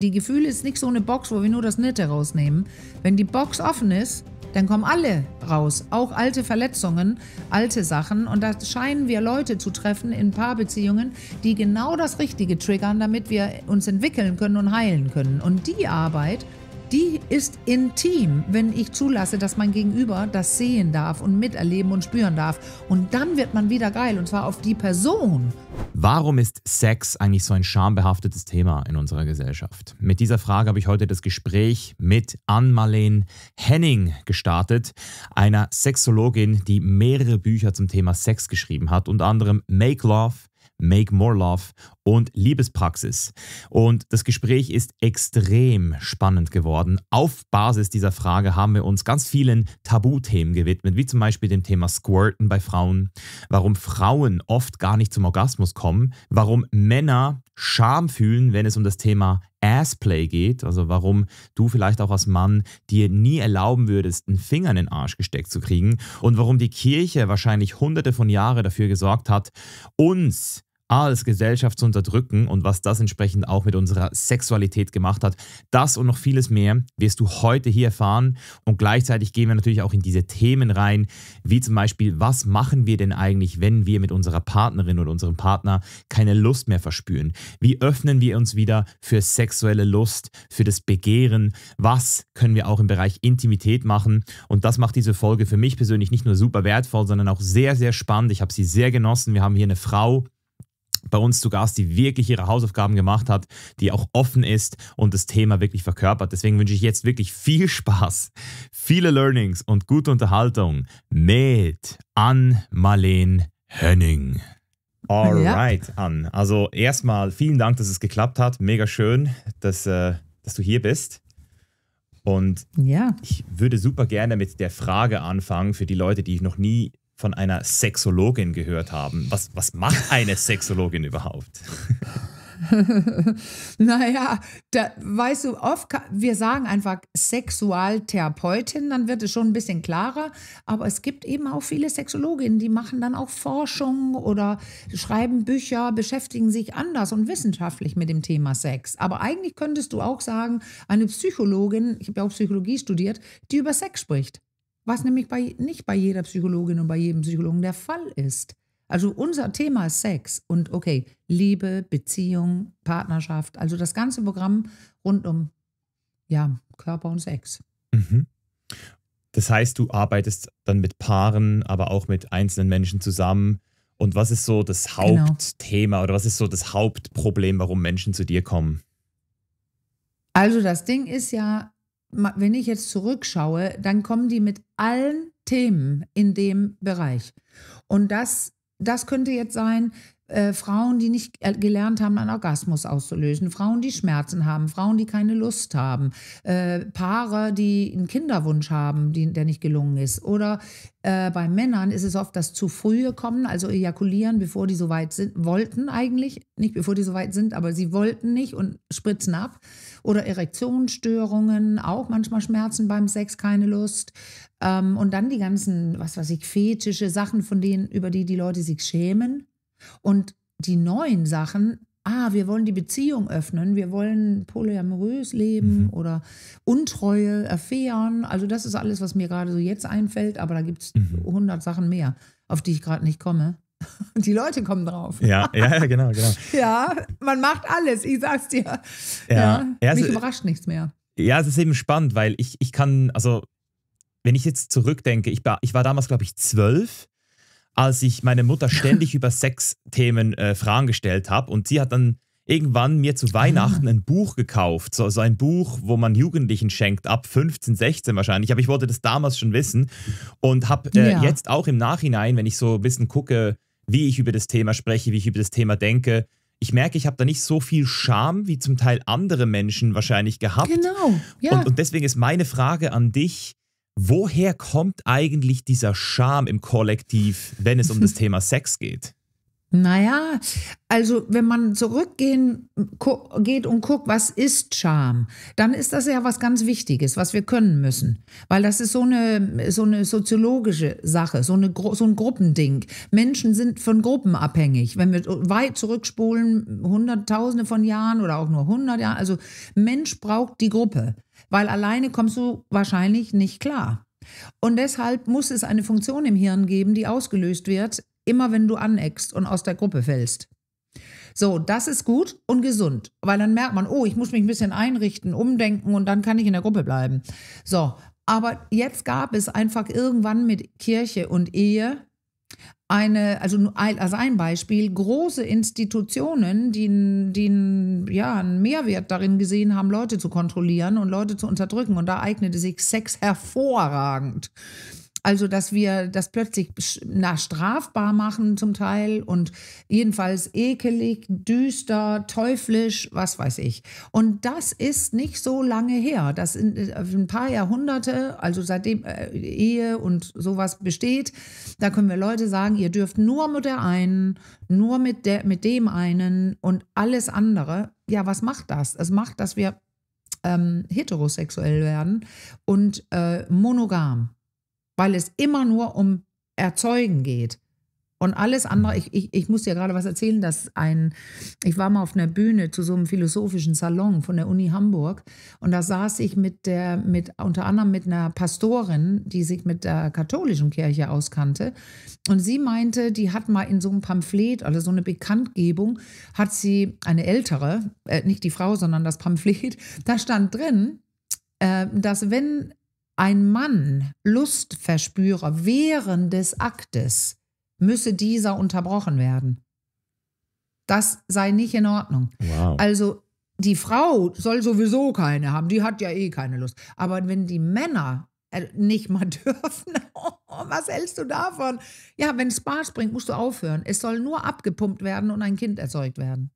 Die Gefühle ist nicht so eine Box, wo wir nur das Nette rausnehmen. Wenn die Box offen ist, dann kommen alle raus, auch alte Verletzungen, alte Sachen. Und da scheinen wir Leute zu treffen in Paarbeziehungen, die genau das Richtige triggern, damit wir uns entwickeln können und heilen können. Und die Arbeit die ist intim, wenn ich zulasse, dass mein Gegenüber das sehen darf und miterleben und spüren darf. Und dann wird man wieder geil, und zwar auf die Person. Warum ist Sex eigentlich so ein schambehaftetes Thema in unserer Gesellschaft? Mit dieser Frage habe ich heute das Gespräch mit Ann-Marleen Henning gestartet, einer Sexologin, die mehrere Bücher zum Thema Sex geschrieben hat, unter anderem Make Love, Make More Love und Liebespraxis. Und das Gespräch ist extrem spannend geworden. Auf Basis dieser Frage haben wir uns ganz vielen Tabuthemen gewidmet, wie zum Beispiel dem Thema Squirten bei Frauen, warum Frauen oft gar nicht zum Orgasmus kommen, warum Männer Scham fühlen, wenn es um das Thema Assplay geht, also warum du vielleicht auch als Mann dir nie erlauben würdest, einen Finger in den Arsch gesteckt zu kriegen und warum die Kirche wahrscheinlich hunderte von Jahren dafür gesorgt hat, uns als Gesellschaft zu unterdrücken und was das entsprechend auch mit unserer Sexualität gemacht hat. Das und noch vieles mehr wirst du heute hier erfahren und gleichzeitig gehen wir natürlich auch in diese Themen rein, wie zum Beispiel, was machen wir denn eigentlich, wenn wir mit unserer Partnerin oder unserem Partner keine Lust mehr verspüren? Wie öffnen wir uns wieder für sexuelle Lust, für das Begehren? Was können wir auch im Bereich Intimität machen? Und das macht diese Folge für mich persönlich nicht nur super wertvoll, sondern auch sehr, sehr spannend. Ich habe sie sehr genossen. Wir haben hier eine Frau, bei uns zu Gast, die wirklich ihre Hausaufgaben gemacht hat, die auch offen ist und das Thema wirklich verkörpert. Deswegen wünsche ich jetzt wirklich viel Spaß, viele Learnings und gute Unterhaltung mit Ann-Marleen Hönning. Alright, ja. Ann. Also erstmal vielen Dank, dass es geklappt hat. Mega schön, dass, äh, dass du hier bist. Und ja. ich würde super gerne mit der Frage anfangen für die Leute, die noch nie von einer Sexologin gehört haben. Was, was macht eine Sexologin überhaupt? naja, da, weißt du, oft, wir sagen einfach Sexualtherapeutin, dann wird es schon ein bisschen klarer. Aber es gibt eben auch viele Sexologinnen, die machen dann auch Forschung oder schreiben Bücher, beschäftigen sich anders und wissenschaftlich mit dem Thema Sex. Aber eigentlich könntest du auch sagen, eine Psychologin, ich habe ja auch Psychologie studiert, die über Sex spricht was nämlich bei, nicht bei jeder Psychologin und bei jedem Psychologen der Fall ist. Also unser Thema ist Sex und okay, Liebe, Beziehung, Partnerschaft, also das ganze Programm rund um ja, Körper und Sex. Mhm. Das heißt, du arbeitest dann mit Paaren, aber auch mit einzelnen Menschen zusammen. Und was ist so das genau. Hauptthema genau. oder was ist so das Hauptproblem, warum Menschen zu dir kommen? Also das Ding ist ja, wenn ich jetzt zurückschaue, dann kommen die mit allen Themen in dem Bereich. Und das, das könnte jetzt sein, äh, Frauen, die nicht äh, gelernt haben, einen Orgasmus auszulösen, Frauen, die Schmerzen haben, Frauen, die keine Lust haben, äh, Paare, die einen Kinderwunsch haben, die, der nicht gelungen ist. Oder äh, bei Männern ist es oft das zu frühe Kommen, also ejakulieren, bevor die so weit sind, wollten eigentlich, nicht bevor die so weit sind, aber sie wollten nicht und spritzen ab. Oder Erektionsstörungen, auch manchmal Schmerzen beim Sex, keine Lust. Ähm, und dann die ganzen, was weiß ich, fetische Sachen, von denen, über die die Leute sich schämen und die neuen Sachen, ah, wir wollen die Beziehung öffnen, wir wollen polyamorös leben mhm. oder Untreue, erfähren. Also das ist alles, was mir gerade so jetzt einfällt, aber da gibt es mhm. 100 Sachen mehr, auf die ich gerade nicht komme. Die Leute kommen drauf. Ja, ja, genau, genau. ja, man macht alles, ich sag's dir. Ja, ja mich also, äh, überrascht nichts mehr. Ja, es ist eben spannend, weil ich, ich kann, also wenn ich jetzt zurückdenke, ich war, ich war damals, glaube ich, zwölf als ich meine Mutter ständig über Sexthemen äh, Fragen gestellt habe. Und sie hat dann irgendwann mir zu Weihnachten ah. ein Buch gekauft. So, so ein Buch, wo man Jugendlichen schenkt, ab 15, 16 wahrscheinlich. Aber ich wollte das damals schon wissen und habe äh, ja. jetzt auch im Nachhinein, wenn ich so ein bisschen gucke, wie ich über das Thema spreche, wie ich über das Thema denke, ich merke, ich habe da nicht so viel Scham wie zum Teil andere Menschen wahrscheinlich gehabt. Genau. Ja. Und, und deswegen ist meine Frage an dich, woher kommt eigentlich dieser Charme im Kollektiv, wenn es um das Thema Sex geht? Naja, also wenn man zurückgehen geht und guckt, was ist Charme, dann ist das ja was ganz Wichtiges, was wir können müssen. Weil das ist so eine, so eine soziologische Sache, so, eine, so ein Gruppending. Menschen sind von Gruppen abhängig. Wenn wir weit zurückspulen, hunderttausende von Jahren oder auch nur hundert Jahre, also Mensch braucht die Gruppe weil alleine kommst du wahrscheinlich nicht klar. Und deshalb muss es eine Funktion im Hirn geben, die ausgelöst wird, immer wenn du aneckst und aus der Gruppe fällst. So, das ist gut und gesund, weil dann merkt man, oh, ich muss mich ein bisschen einrichten, umdenken und dann kann ich in der Gruppe bleiben. So, aber jetzt gab es einfach irgendwann mit Kirche und Ehe eine, also, also ein Beispiel, große Institutionen, die, die ja, einen Mehrwert darin gesehen haben, Leute zu kontrollieren und Leute zu unterdrücken. Und da eignete sich Sex hervorragend. Also, dass wir das plötzlich na, strafbar machen zum Teil und jedenfalls ekelig, düster, teuflisch, was weiß ich. Und das ist nicht so lange her. Das sind äh, ein paar Jahrhunderte, also seitdem äh, Ehe und sowas besteht, da können wir Leute sagen, ihr dürft nur mit der einen, nur mit, der, mit dem einen und alles andere. Ja, was macht das? Es macht, dass wir ähm, heterosexuell werden und äh, monogam weil es immer nur um Erzeugen geht. Und alles andere, ich, ich, ich muss dir gerade was erzählen, dass ein, ich war mal auf einer Bühne zu so einem philosophischen Salon von der Uni Hamburg und da saß ich mit der, mit, unter anderem mit einer Pastorin, die sich mit der katholischen Kirche auskannte. Und sie meinte, die hat mal in so einem Pamphlet, also so eine Bekanntgebung, hat sie eine ältere, äh, nicht die Frau, sondern das Pamphlet, da stand drin, äh, dass wenn ein Mann Lust verspüre während des Aktes, müsse dieser unterbrochen werden. Das sei nicht in Ordnung. Wow. Also die Frau soll sowieso keine haben, die hat ja eh keine Lust. Aber wenn die Männer äh, nicht mal dürfen, oh, was hältst du davon? Ja, wenn Spaß bringt, musst du aufhören. Es soll nur abgepumpt werden und ein Kind erzeugt werden.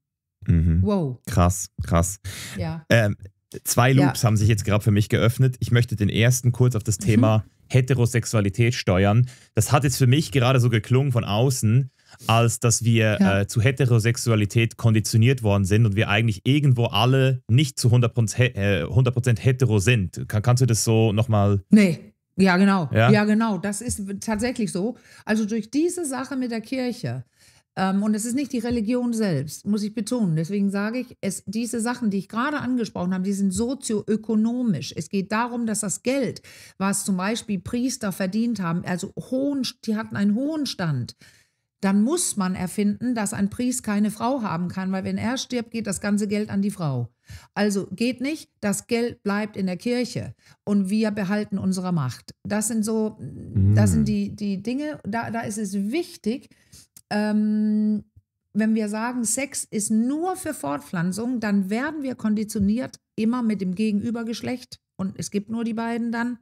Mhm. Wow. Krass, krass. Ja. Ähm, Zwei Loops ja. haben sich jetzt gerade für mich geöffnet. Ich möchte den ersten kurz auf das mhm. Thema Heterosexualität steuern. Das hat jetzt für mich gerade so geklungen von außen, als dass wir ja. äh, zu Heterosexualität konditioniert worden sind und wir eigentlich irgendwo alle nicht zu 100%, äh, 100 hetero sind. Kann, kannst du das so nochmal... Nee, ja genau. Ja? ja genau, das ist tatsächlich so. Also durch diese Sache mit der Kirche ähm, und es ist nicht die Religion selbst, muss ich betonen. Deswegen sage ich, es, diese Sachen, die ich gerade angesprochen habe, die sind sozioökonomisch. Es geht darum, dass das Geld, was zum Beispiel Priester verdient haben, also hohen, die hatten einen hohen Stand, dann muss man erfinden, dass ein Priest keine Frau haben kann, weil wenn er stirbt, geht das ganze Geld an die Frau. Also geht nicht, das Geld bleibt in der Kirche und wir behalten unsere Macht. Das sind so, das sind mm. die, die Dinge, da, da ist es wichtig, ähm, wenn wir sagen, Sex ist nur für Fortpflanzung, dann werden wir konditioniert immer mit dem Gegenübergeschlecht und es gibt nur die beiden dann,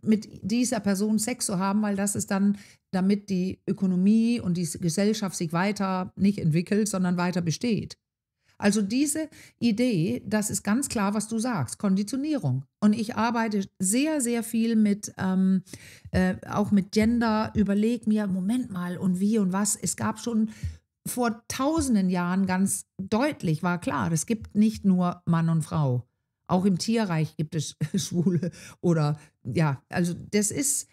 mit dieser Person Sex zu haben, weil das ist dann, damit die Ökonomie und die Gesellschaft sich weiter nicht entwickelt, sondern weiter besteht. Also diese Idee, das ist ganz klar, was du sagst, Konditionierung. Und ich arbeite sehr, sehr viel mit, ähm, äh, auch mit Gender, überleg mir, Moment mal, und wie und was. Es gab schon vor tausenden Jahren ganz deutlich, war klar, es gibt nicht nur Mann und Frau. Auch im Tierreich gibt es Schwule oder ja, also das ist,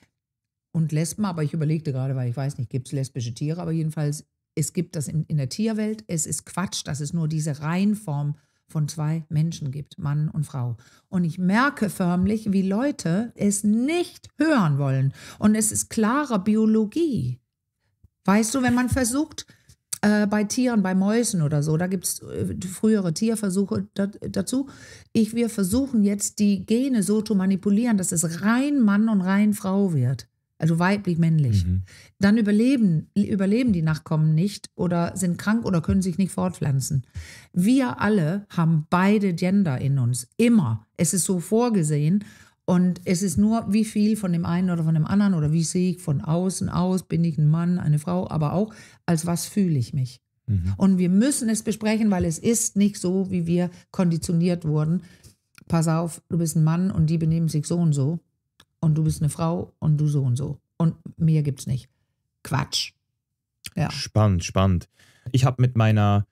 und Lesben, aber ich überlegte gerade, weil ich weiß nicht, gibt es lesbische Tiere, aber jedenfalls es gibt das in, in der Tierwelt. Es ist Quatsch, dass es nur diese Reihenform von zwei Menschen gibt, Mann und Frau. Und ich merke förmlich, wie Leute es nicht hören wollen. Und es ist klare Biologie. Weißt du, wenn man versucht, äh, bei Tieren, bei Mäusen oder so, da gibt es äh, frühere Tierversuche dat, dazu, ich, wir versuchen jetzt die Gene so zu manipulieren, dass es rein Mann und rein Frau wird also weiblich, männlich, mhm. dann überleben, überleben die Nachkommen nicht oder sind krank oder können sich nicht fortpflanzen. Wir alle haben beide Gender in uns, immer. Es ist so vorgesehen und es ist nur, wie viel von dem einen oder von dem anderen oder wie sehe ich von außen aus, bin ich ein Mann, eine Frau, aber auch, als was fühle ich mich. Mhm. Und wir müssen es besprechen, weil es ist nicht so, wie wir konditioniert wurden. Pass auf, du bist ein Mann und die benehmen sich so und so und du bist eine Frau und du so und so. Und mehr gibt's nicht. Quatsch. Ja. Spannend, spannend. Ich habe mit meiner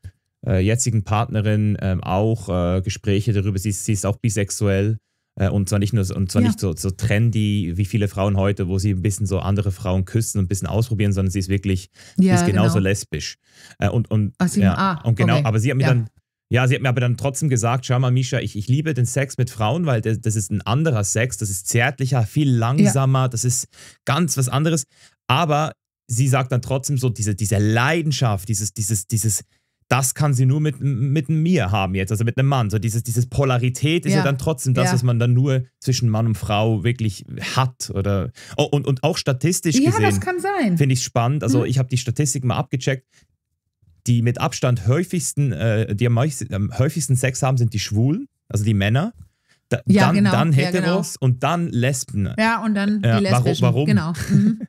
äh, jetzigen Partnerin ähm, auch äh, Gespräche darüber. Sie, sie, ist auch bisexuell. Äh, und zwar nicht nur und zwar ja. nicht so, so trendy wie viele Frauen heute, wo sie ein bisschen so andere Frauen küssen und ein bisschen ausprobieren, sondern sie ist wirklich ja, sie ist genauso genau. lesbisch. Äh, und, und, Ach, sie, ja, ah, und genau, okay. aber sie hat mir dann ja, sie hat mir aber dann trotzdem gesagt, schau mal, Misha, ich, ich liebe den Sex mit Frauen, weil das, das ist ein anderer Sex, das ist zärtlicher, viel langsamer, ja. das ist ganz was anderes. Aber sie sagt dann trotzdem so, diese, diese Leidenschaft, dieses, dieses, dieses, das kann sie nur mit, mit mir haben jetzt, also mit einem Mann. So dieses, dieses Polarität ist ja, ja dann trotzdem das, ja. was man dann nur zwischen Mann und Frau wirklich hat. Oder, oh, und, und auch statistisch ja, gesehen. Ja, das kann sein. Finde ich spannend. Also hm. ich habe die Statistik mal abgecheckt. Die mit Abstand häufigsten, äh, die am häufigsten Sex haben, sind die Schwulen, also die Männer. Da, ja, dann, genau. dann Heteros ja, genau. und dann Lesben. Ja, und dann die ja, Lesben. Warum? Genau. Mhm.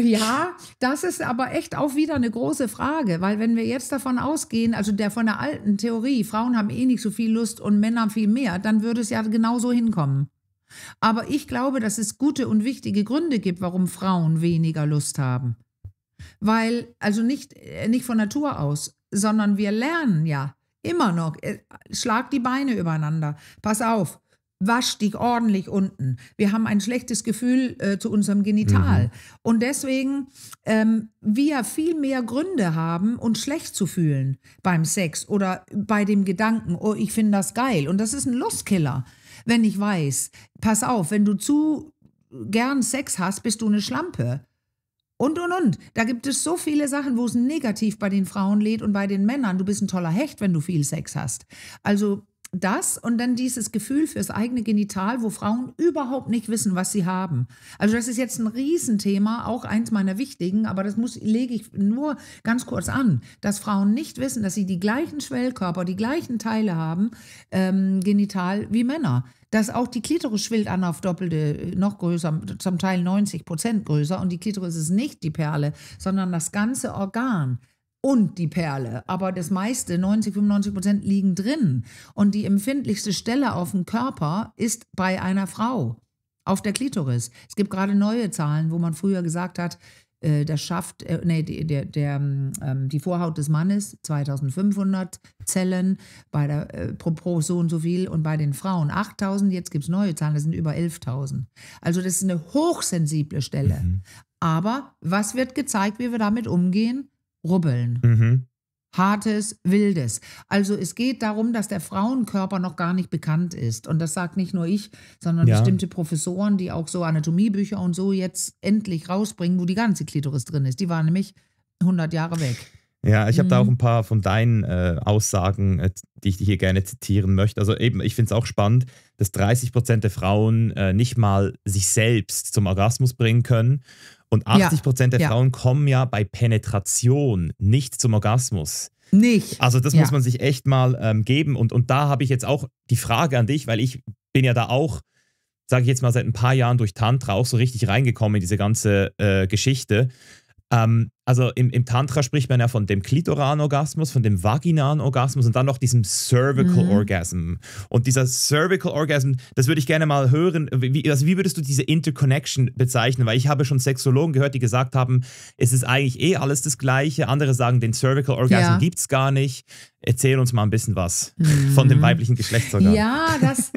Ja, das ist aber echt auch wieder eine große Frage, weil wenn wir jetzt davon ausgehen, also der von der alten Theorie, Frauen haben eh nicht so viel Lust und Männer viel mehr, dann würde es ja genauso hinkommen. Aber ich glaube, dass es gute und wichtige Gründe gibt, warum Frauen weniger Lust haben. Weil, also nicht, äh, nicht von Natur aus, sondern wir lernen ja immer noch. Äh, schlag die Beine übereinander. Pass auf. Wasch dich ordentlich unten. Wir haben ein schlechtes Gefühl äh, zu unserem Genital. Mhm. Und deswegen ähm, wir viel mehr Gründe haben, uns schlecht zu fühlen beim Sex oder bei dem Gedanken, oh, ich finde das geil. Und das ist ein Lustkiller, wenn ich weiß, pass auf, wenn du zu gern Sex hast, bist du eine Schlampe. Und, und, und. Da gibt es so viele Sachen, wo es negativ bei den Frauen lädt und bei den Männern. Du bist ein toller Hecht, wenn du viel Sex hast. Also das und dann dieses Gefühl fürs eigene Genital, wo Frauen überhaupt nicht wissen, was sie haben. Also das ist jetzt ein Riesenthema, auch eins meiner wichtigen, aber das muss, lege ich nur ganz kurz an, dass Frauen nicht wissen, dass sie die gleichen Schwellkörper, die gleichen Teile haben, ähm, genital wie Männer dass auch die Klitoris schwillt an auf doppelte, äh, noch größer, zum Teil 90 Prozent größer. Und die Klitoris ist nicht die Perle, sondern das ganze Organ und die Perle. Aber das meiste, 90, 95 Prozent, liegen drin. Und die empfindlichste Stelle auf dem Körper ist bei einer Frau auf der Klitoris. Es gibt gerade neue Zahlen, wo man früher gesagt hat, äh, das schafft, äh, nee, der, der, ähm, die Vorhaut des Mannes 2500 Zellen bei der, äh, pro, pro so und so viel und bei den Frauen 8000, jetzt gibt es neue Zahlen, das sind über 11.000. Also das ist eine hochsensible Stelle. Mhm. Aber was wird gezeigt, wie wir damit umgehen? Rubbeln. Mhm hartes, wildes. Also es geht darum, dass der Frauenkörper noch gar nicht bekannt ist. Und das sagt nicht nur ich, sondern ja. bestimmte Professoren, die auch so Anatomiebücher und so jetzt endlich rausbringen, wo die ganze Klitoris drin ist. Die war nämlich 100 Jahre weg. Ja, ich habe mhm. da auch mhm. ein paar von deinen äh, Aussagen, äh, die ich hier gerne zitieren möchte. Also eben, ich finde es auch spannend, dass 30 Prozent der Frauen äh, nicht mal sich selbst zum Orgasmus bringen können und 80 ja, der ja. Frauen kommen ja bei Penetration nicht zum Orgasmus. Nicht. Also das ja. muss man sich echt mal ähm, geben. Und, und da habe ich jetzt auch die Frage an dich, weil ich bin ja da auch, sage ich jetzt mal, seit ein paar Jahren durch Tantra auch so richtig reingekommen in diese ganze äh, Geschichte. Ähm, also im, im, Tantra spricht man ja von dem klitoralen Orgasmus, von dem vaginalen Orgasmus und dann noch diesem Cervical mhm. Orgasm. Und dieser Cervical Orgasm, das würde ich gerne mal hören. Wie, also wie würdest du diese Interconnection bezeichnen? Weil ich habe schon Sexologen gehört, die gesagt haben, es ist eigentlich eh alles das Gleiche. Andere sagen, den Cervical Orgasm ja. gibt es gar nicht. Erzähl uns mal ein bisschen was mhm. von dem weiblichen Geschlechtsorgan. Ja, das,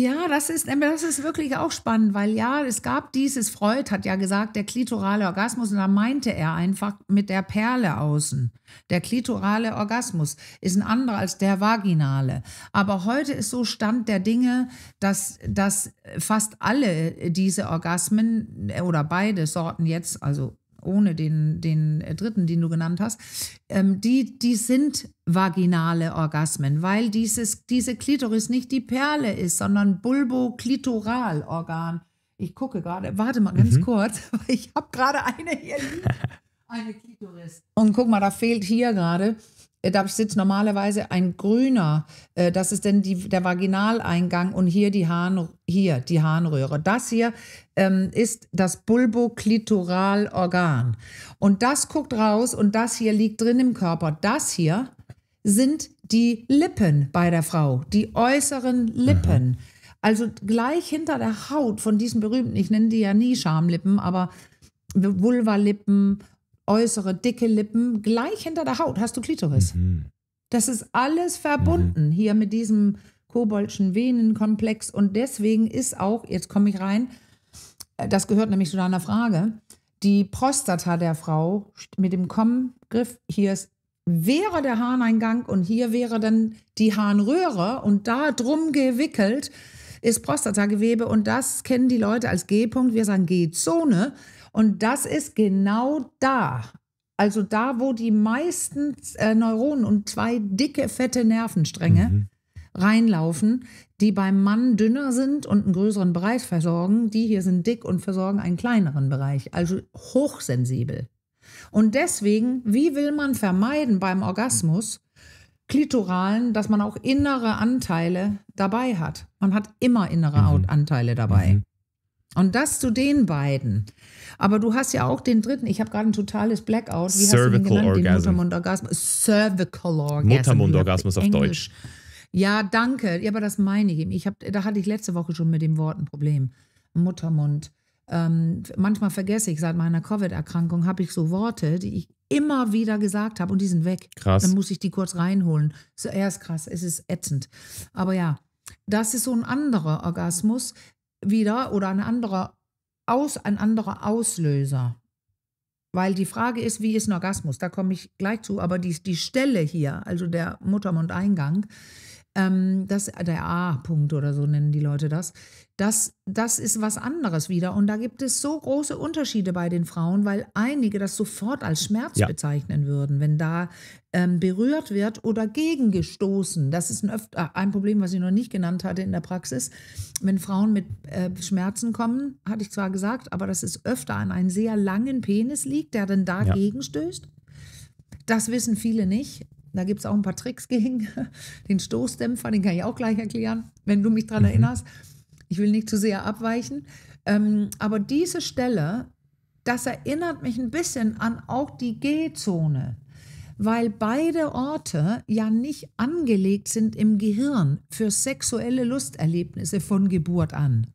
ja, das ist, das ist wirklich auch spannend, weil ja, es gab dieses, Freud hat ja gesagt, der klitorale Orgasmus, und da meinte er einfach mit der Perle außen. Der klitorale Orgasmus ist ein anderer als der vaginale. Aber heute ist so Stand der Dinge, dass, dass fast alle diese Orgasmen äh, oder beide Sorten jetzt, also ohne den, den äh, dritten, den du genannt hast, ähm, die, die sind vaginale Orgasmen, weil dieses, diese Klitoris nicht die Perle ist, sondern Bulboklitoralorgan. Ich gucke gerade, warte mal ganz mhm. kurz, ich habe gerade eine hier liegen, eine Klitoris. Und guck mal, da fehlt hier gerade äh, da sitzt normalerweise ein grüner, äh, das ist denn die, der Vaginaleingang und hier die, Harn, hier die Harnröhre. Das hier ähm, ist das Bulboklitoralorgan. Und das guckt raus und das hier liegt drin im Körper. Das hier sind die Lippen bei der Frau, die äußeren Lippen. Mhm. Also gleich hinter der Haut von diesen berühmten, ich nenne die ja nie Schamlippen, aber Vulvalippen, äußere, dicke Lippen, gleich hinter der Haut hast du Klitoris. Mhm. Das ist alles verbunden mhm. hier mit diesem koboldschen Venenkomplex. Und deswegen ist auch, jetzt komme ich rein, äh, das gehört nämlich zu deiner Frage, die Prostata der Frau mit dem Kommengriff, hier ist, wäre der Harneingang und hier wäre dann die Harnröhre und da drum gewickelt ist Prostatagewebe und das kennen die Leute als G-Punkt. Wir sagen G-Zone. Und das ist genau da, also da, wo die meisten äh, Neuronen und zwei dicke, fette Nervenstränge mhm. reinlaufen, die beim Mann dünner sind und einen größeren Bereich versorgen, die hier sind dick und versorgen einen kleineren Bereich, also hochsensibel. Und deswegen, wie will man vermeiden beim Orgasmus klitoralen, dass man auch innere Anteile dabei hat? Man hat immer innere mhm. Anteile dabei. Mhm. Und das zu den beiden. Aber du hast ja auch den dritten, ich habe gerade ein totales Blackout. Wie Cervical hast du den genannt? Orgasm. Den Muttermundorgasmus. Cervical Orgasm. Muttermundorgasmus auf Deutsch. Ja, danke. Ja, aber das meine ich eben. Ich hab, da hatte ich letzte Woche schon mit dem Wort ein Problem. Muttermund. Ähm, manchmal vergesse ich, seit meiner Covid-Erkrankung habe ich so Worte, die ich immer wieder gesagt habe und die sind weg. Krass. Dann muss ich die kurz reinholen. So, ja, ist krass, es ist ätzend. Aber ja, das ist so ein anderer Orgasmus wieder oder ein anderer aus, ein anderer Auslöser. Weil die Frage ist, wie ist ein Orgasmus? Da komme ich gleich zu, aber die, die Stelle hier, also der Muttermundeingang, ähm, das, der A-Punkt oder so nennen die Leute das, das, das ist was anderes wieder. Und da gibt es so große Unterschiede bei den Frauen, weil einige das sofort als Schmerz ja. bezeichnen würden, wenn da ähm, berührt wird oder gegengestoßen. Das ist ein, öfter, äh, ein Problem, was ich noch nicht genannt hatte in der Praxis. Wenn Frauen mit äh, Schmerzen kommen, hatte ich zwar gesagt, aber dass es öfter an einem sehr langen Penis liegt, der dann dagegen ja. stößt. Das wissen viele nicht. Da gibt es auch ein paar Tricks gegen. Den Stoßdämpfer, den kann ich auch gleich erklären, wenn du mich daran mhm. erinnerst. Ich will nicht zu sehr abweichen. Ähm, aber diese Stelle, das erinnert mich ein bisschen an auch die G-Zone, weil beide Orte ja nicht angelegt sind im Gehirn für sexuelle Lusterlebnisse von Geburt an.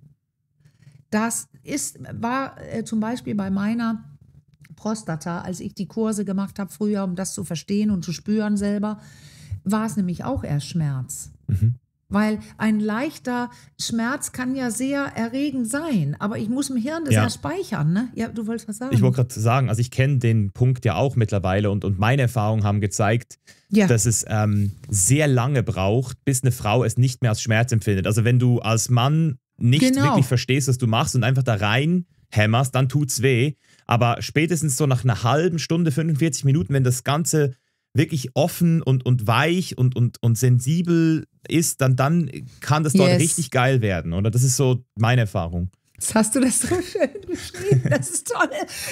Das ist, war äh, zum Beispiel bei meiner Prostata, als ich die Kurse gemacht habe früher, um das zu verstehen und zu spüren selber, war es nämlich auch erst Schmerz. Mhm. Weil ein leichter Schmerz kann ja sehr erregend sein, aber ich muss im Hirn das ja, ja speichern. Ne? Ja, du wolltest was sagen. Ich wollte gerade sagen, also ich kenne den Punkt ja auch mittlerweile und, und meine Erfahrungen haben gezeigt, ja. dass es ähm, sehr lange braucht, bis eine Frau es nicht mehr als Schmerz empfindet. Also wenn du als Mann nicht genau. wirklich verstehst, was du machst und einfach da rein hämmerst, dann tut's weh. Aber spätestens so nach einer halben Stunde, 45 Minuten, wenn das Ganze wirklich offen und, und weich und, und, und sensibel ist, dann, dann kann das dort yes. richtig geil werden, oder? Das ist so meine Erfahrung. Das hast du das so schön beschrieben. Das ist toll.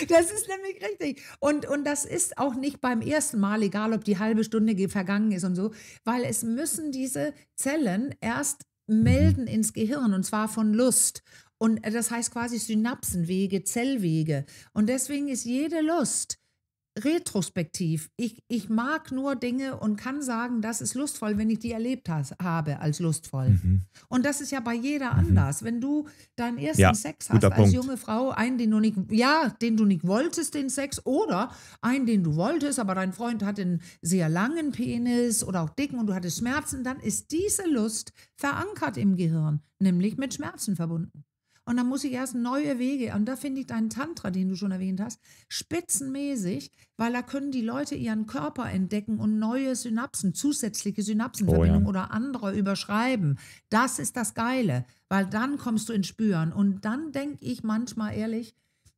Das ist nämlich richtig. Und, und das ist auch nicht beim ersten Mal, egal ob die halbe Stunde vergangen ist und so, weil es müssen diese Zellen erst mhm. melden ins Gehirn und zwar von Lust. Und äh, das heißt quasi Synapsenwege, Zellwege. Und deswegen ist jede Lust retrospektiv. Ich, ich mag nur Dinge und kann sagen, das ist lustvoll, wenn ich die erlebt has, habe als lustvoll. Mhm. Und das ist ja bei jeder mhm. anders. Wenn du deinen ersten ja, Sex hast als Punkt. junge Frau, einen, den du nicht, ja, den du nicht wolltest, den Sex, oder einen, den du wolltest, aber dein Freund hat einen sehr langen Penis oder auch dicken und du hattest Schmerzen, dann ist diese Lust verankert im Gehirn, nämlich mit Schmerzen verbunden. Und dann muss ich erst neue Wege. Und da finde ich deinen Tantra, den du schon erwähnt hast, spitzenmäßig, weil da können die Leute ihren Körper entdecken und neue Synapsen, zusätzliche Synapsenverbindungen oh, ja. oder andere überschreiben. Das ist das Geile, weil dann kommst du ins Spüren. Und dann denke ich manchmal ehrlich,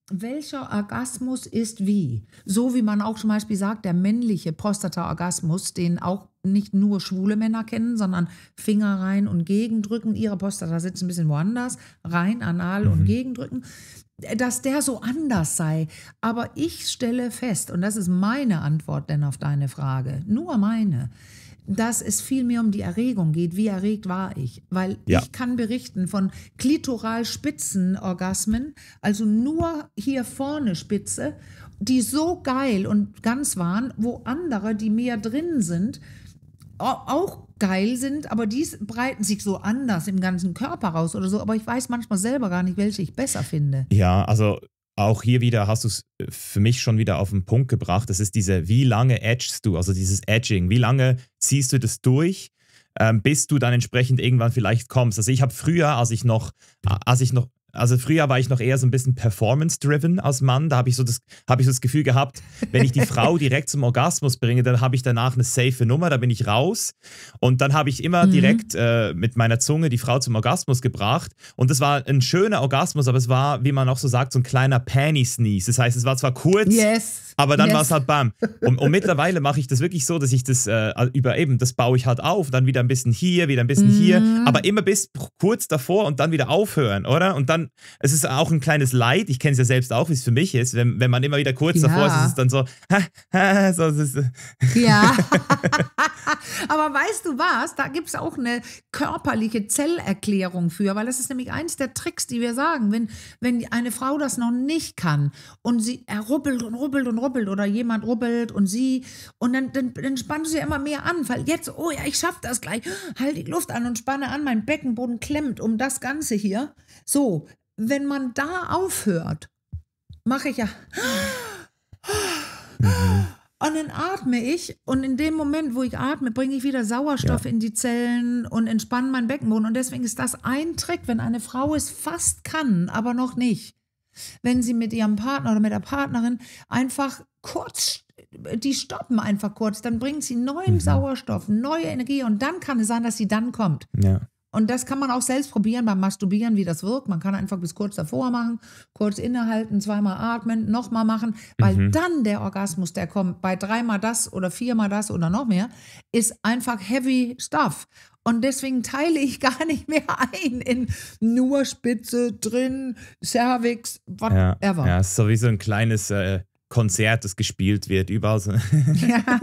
welcher Orgasmus ist wie? So wie man auch zum Beispiel sagt, der männliche Prostata-Orgasmus, den auch nicht nur schwule Männer kennen, sondern Finger rein und gegendrücken. Ihre Poster, da sitzt ein bisschen woanders, rein, anal mhm. und gegendrücken. Dass der so anders sei. Aber ich stelle fest, und das ist meine Antwort denn auf deine Frage, nur meine, dass es viel mehr um die Erregung geht. Wie erregt war ich? Weil ja. ich kann berichten von Klitoral-Spitzen-Orgasmen, also nur hier vorne Spitze, die so geil und ganz waren, wo andere, die mehr drin sind, auch geil sind, aber die breiten sich so anders im ganzen Körper raus oder so. Aber ich weiß manchmal selber gar nicht, welche ich besser finde. Ja, also auch hier wieder hast du es äh, für mich schon wieder auf den Punkt gebracht. Das ist diese, wie lange edgest du, also dieses Edging, wie lange ziehst du das durch? Ähm, bis du dann entsprechend irgendwann vielleicht kommst. Also ich habe früher, als ich noch, als ich noch also früher war ich noch eher so ein bisschen performance-driven als Mann. Da habe ich, so das, hab ich so das Gefühl gehabt, wenn ich die Frau direkt zum Orgasmus bringe, dann habe ich danach eine safe Nummer, da bin ich raus. Und dann habe ich immer mhm. direkt äh, mit meiner Zunge die Frau zum Orgasmus gebracht. Und das war ein schöner Orgasmus, aber es war, wie man auch so sagt, so ein kleiner Panty-Sneeze. Das heißt, es war zwar kurz, yes. aber dann yes. war es halt bam. Und, und mittlerweile mache ich das wirklich so, dass ich das äh, über eben, das baue ich halt auf, dann wieder ein bisschen hier, wieder ein bisschen mhm. hier, aber immer bis kurz davor und dann wieder aufhören, oder? Und dann es ist auch ein kleines Leid. Ich kenne es ja selbst auch, wie es für mich ist, wenn, wenn man immer wieder kurz ja. davor ist, ist es dann so. Ha, ha, so ist, es. Äh. ja. Aber weißt du was? Da gibt es auch eine körperliche Zellerklärung für, weil das ist nämlich eins der Tricks, die wir sagen. Wenn, wenn eine Frau das noch nicht kann und sie rubbelt und rubbelt und rubbelt oder jemand rubbelt und sie und dann, dann, dann spannst du ja immer mehr an, weil jetzt, oh ja, ich schaffe das gleich, halt die Luft an und spanne an, mein Beckenboden klemmt um das Ganze hier. So, wenn man da aufhört, mache ich ja. Mhm. Und dann atme ich und in dem Moment, wo ich atme, bringe ich wieder Sauerstoff ja. in die Zellen und entspanne meinen Beckenboden. Und deswegen ist das ein Trick, wenn eine Frau es fast kann, aber noch nicht. Wenn sie mit ihrem Partner oder mit der Partnerin einfach kurz, die stoppen einfach kurz, dann bringt sie neuen mhm. Sauerstoff, neue Energie und dann kann es sein, dass sie dann kommt. Ja. Und das kann man auch selbst probieren beim Masturbieren, wie das wirkt. Man kann einfach bis kurz davor machen, kurz innehalten, zweimal atmen, nochmal machen, weil mhm. dann der Orgasmus, der kommt bei dreimal das oder viermal das oder noch mehr, ist einfach heavy stuff. Und deswegen teile ich gar nicht mehr ein in nur Spitze drin, Cervix, whatever. Ja, ja ist so wie so ein kleines äh, Konzert, das gespielt wird, überall so. Ja,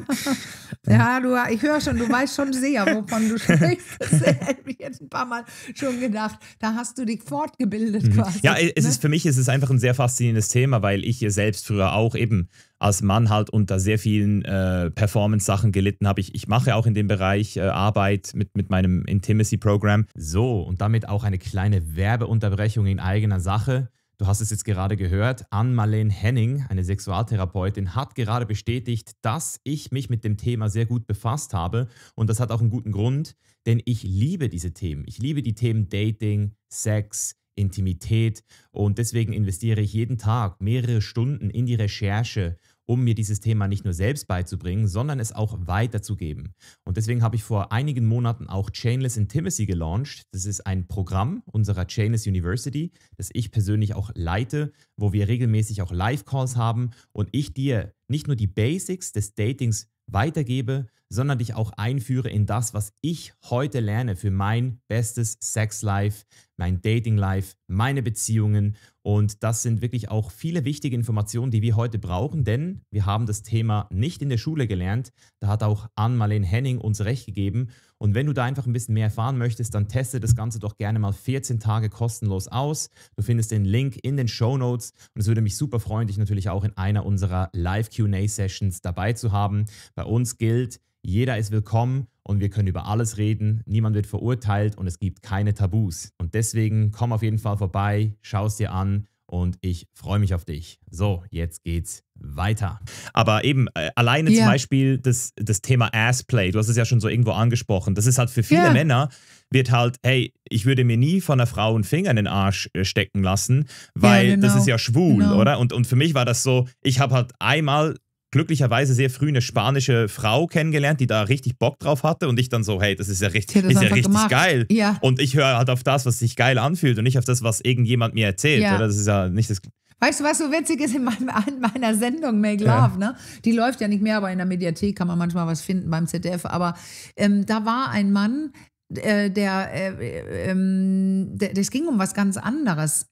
ja du, ich höre schon, du weißt schon sehr, wovon du sprichst. Das hätte ich jetzt ein paar Mal schon gedacht. Da hast du dich fortgebildet mhm. quasi. Ja, es ne? ist, für mich ist es einfach ein sehr faszinierendes Thema, weil ich selbst früher auch eben als Mann halt unter sehr vielen äh, Performance-Sachen gelitten habe. Ich, ich mache auch in dem Bereich äh, Arbeit mit, mit meinem Intimacy-Programm. So, und damit auch eine kleine Werbeunterbrechung in eigener Sache. Du hast es jetzt gerade gehört, Ann-Marlene Henning, eine Sexualtherapeutin, hat gerade bestätigt, dass ich mich mit dem Thema sehr gut befasst habe. Und das hat auch einen guten Grund, denn ich liebe diese Themen. Ich liebe die Themen Dating, Sex, Intimität. Und deswegen investiere ich jeden Tag mehrere Stunden in die Recherche um mir dieses Thema nicht nur selbst beizubringen, sondern es auch weiterzugeben. Und deswegen habe ich vor einigen Monaten auch Chainless Intimacy gelauncht. Das ist ein Programm unserer Chainless University, das ich persönlich auch leite, wo wir regelmäßig auch Live-Calls haben und ich dir nicht nur die Basics des Datings weitergebe, sondern dich auch einführe in das, was ich heute lerne für mein bestes Sex-Life, mein Dating-Life, meine Beziehungen. Und das sind wirklich auch viele wichtige Informationen, die wir heute brauchen, denn wir haben das Thema nicht in der Schule gelernt. Da hat auch Ann-Marlene Henning uns recht gegeben. Und wenn du da einfach ein bisschen mehr erfahren möchtest, dann teste das Ganze doch gerne mal 14 Tage kostenlos aus. Du findest den Link in den Show Notes und es würde mich super freuen, dich natürlich auch in einer unserer Live-QA-Sessions dabei zu haben. Bei uns gilt, jeder ist willkommen und wir können über alles reden. Niemand wird verurteilt und es gibt keine Tabus. Und deswegen komm auf jeden Fall vorbei, schau es dir an und ich freue mich auf dich. So, jetzt geht's weiter. Aber eben, äh, alleine yeah. zum Beispiel das, das Thema Assplay, du hast es ja schon so irgendwo angesprochen, das ist halt für viele yeah. Männer, wird halt, hey, ich würde mir nie von einer Frau einen Finger in den Arsch äh, stecken lassen, weil yeah, genau. das ist ja schwul, genau. oder? Und, und für mich war das so, ich habe halt einmal glücklicherweise sehr früh eine spanische Frau kennengelernt, die da richtig Bock drauf hatte und ich dann so, hey, das ist ja richtig, ist ja richtig geil. Ja. Und ich höre halt auf das, was sich geil anfühlt und nicht auf das, was irgendjemand mir erzählt. Ja. Oder? Das ist ja nicht das. Weißt du, was so witzig ist in, meinem, meiner Sendung Make Love, ja. ne? Die läuft ja nicht mehr, aber in der Mediathek kann man manchmal was finden beim ZDF. Aber ähm, da war ein Mann, äh, der, äh, äh, ähm, der, das ging um was ganz anderes,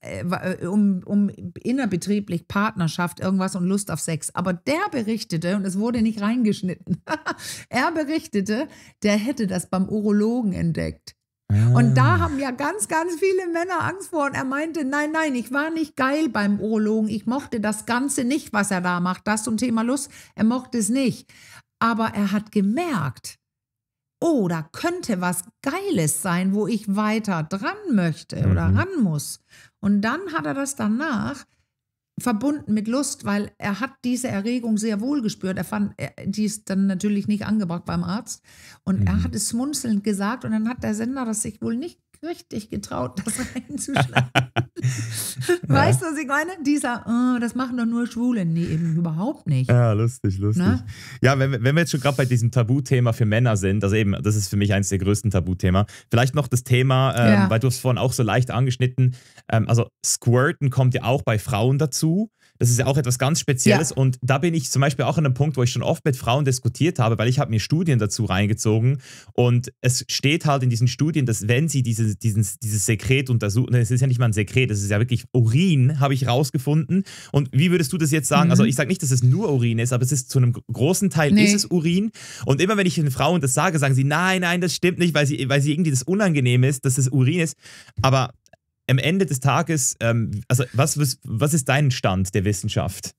um, um innerbetrieblich Partnerschaft, irgendwas und Lust auf Sex. Aber der berichtete, und es wurde nicht reingeschnitten, er berichtete, der hätte das beim Urologen entdeckt. Und da ah. haben ja ganz, ganz viele Männer Angst vor. Und er meinte, nein, nein, ich war nicht geil beim Urologen. Ich mochte das Ganze nicht, was er da macht. Das zum Thema Lust. Er mochte es nicht. Aber er hat gemerkt, oh, da könnte was Geiles sein, wo ich weiter dran möchte mhm. oder ran muss. Und dann hat er das danach verbunden mit Lust, weil er hat diese Erregung sehr wohl gespürt. Er fand, er, die ist dann natürlich nicht angebracht beim Arzt. Und mhm. er hat es schmunzelnd gesagt und dann hat der Sender das sich wohl nicht richtig getraut, das reinzuschlagen. weißt du, was ich meine? Dieser, oh, das machen doch nur Schwule. Nee, eben überhaupt nicht. Ja, lustig, lustig. Na? Ne? Ja, wenn, wenn wir jetzt schon gerade bei diesem Tabuthema für Männer sind, also eben, das ist für mich eines der größten Tabuthema. Vielleicht noch das Thema, ähm, ja. weil du es vorhin auch so leicht angeschnitten, ähm, also Squirten kommt ja auch bei Frauen dazu. Das ist ja auch etwas ganz Spezielles. Ja. Und da bin ich zum Beispiel auch an einem Punkt, wo ich schon oft mit Frauen diskutiert habe, weil ich habe mir Studien dazu reingezogen. Und es steht halt in diesen Studien, dass wenn sie diese, diesen, dieses Sekret untersuchen, ne, es ist ja nicht mal ein Sekret, es ist ja wirklich Urin, habe ich rausgefunden. Und wie würdest du das jetzt sagen? Mhm. Also ich sage nicht, dass es nur Urin ist, aber es ist zu einem großen Teil nee. ist es Urin. Und immer wenn ich den Frauen das sage, sagen sie, nein, nein, das stimmt nicht, weil sie, weil sie irgendwie das unangenehm ist, dass es Urin ist. Aber am Ende des Tages, ähm, also was, was, was ist dein Stand der Wissenschaft?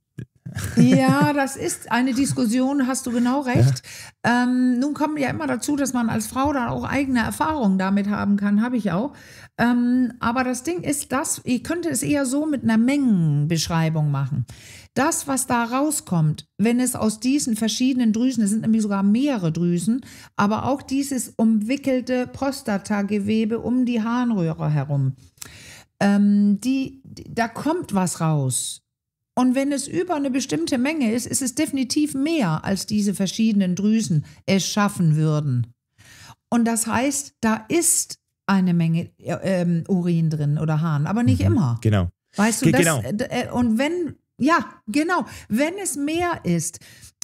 ja, das ist eine Diskussion, hast du genau recht. Ja. Ähm, nun kommen ja immer dazu, dass man als Frau dann auch eigene Erfahrungen damit haben kann, habe ich auch. Ähm, aber das Ding ist, dass ich könnte es eher so mit einer Mengenbeschreibung machen. Das, was da rauskommt, wenn es aus diesen verschiedenen Drüsen, es sind nämlich sogar mehrere Drüsen, aber auch dieses umwickelte Prostatagewebe um die Harnröhre herum, ähm, die, da kommt was raus. Und wenn es über eine bestimmte Menge ist, ist es definitiv mehr, als diese verschiedenen Drüsen es schaffen würden. Und das heißt, da ist eine Menge äh, Urin drin oder Hahn, aber nicht mhm. immer. Genau. Weißt du, Ge das, genau. Äh, äh und wenn, ja, genau, wenn es mehr ist,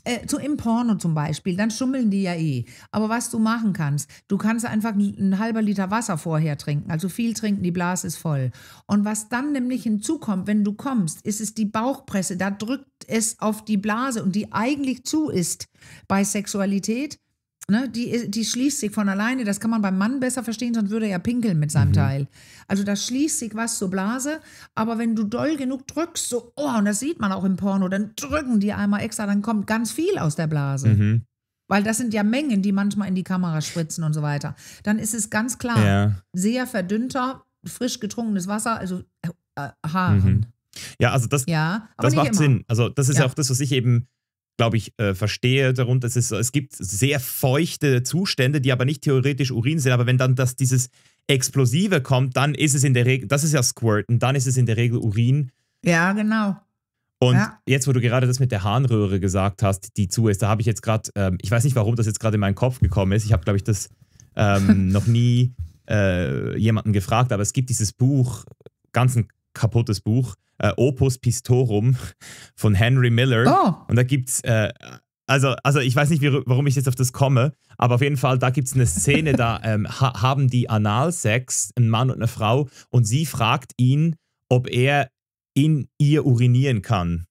äh, so im Porno zum Beispiel, dann schummeln die ja eh. Aber was du machen kannst, du kannst einfach einen halber Liter Wasser vorher trinken, also viel trinken, die Blase ist voll. Und was dann nämlich hinzukommt, wenn du kommst, ist es die Bauchpresse, da drückt es auf die Blase und die eigentlich zu ist bei Sexualität Ne, die, die schließt sich von alleine, das kann man beim Mann besser verstehen, sonst würde er pinkeln mit seinem mhm. Teil. Also da schließt sich was zur Blase, aber wenn du doll genug drückst, so, oh, und das sieht man auch im Porno, dann drücken die einmal extra, dann kommt ganz viel aus der Blase. Mhm. Weil das sind ja Mengen, die manchmal in die Kamera spritzen und so weiter. Dann ist es ganz klar, ja. sehr verdünnter, frisch getrunkenes Wasser, also äh, äh Haaren. Mhm. Ja, also das, ja, das macht immer. Sinn. Also das ist ja. auch das, was ich eben glaube ich, äh, verstehe darunter. Es, es gibt sehr feuchte Zustände, die aber nicht theoretisch Urin sind, aber wenn dann das, dieses Explosive kommt, dann ist es in der Regel, das ist ja Squirt, und dann ist es in der Regel Urin. Ja, genau. Und ja. jetzt, wo du gerade das mit der Harnröhre gesagt hast, die zu ist, da habe ich jetzt gerade, ähm, ich weiß nicht, warum das jetzt gerade in meinen Kopf gekommen ist. Ich habe, glaube ich, das ähm, noch nie äh, jemanden gefragt, aber es gibt dieses Buch, ganz ein kaputtes Buch, äh, Opus Pistorum von Henry Miller. Oh. Und da gibt's äh, also, also ich weiß nicht, wie, warum ich jetzt auf das komme, aber auf jeden Fall, da gibt es eine Szene, da ähm, ha haben die Analsex, ein Mann und eine Frau, und sie fragt ihn, ob er in ihr urinieren kann.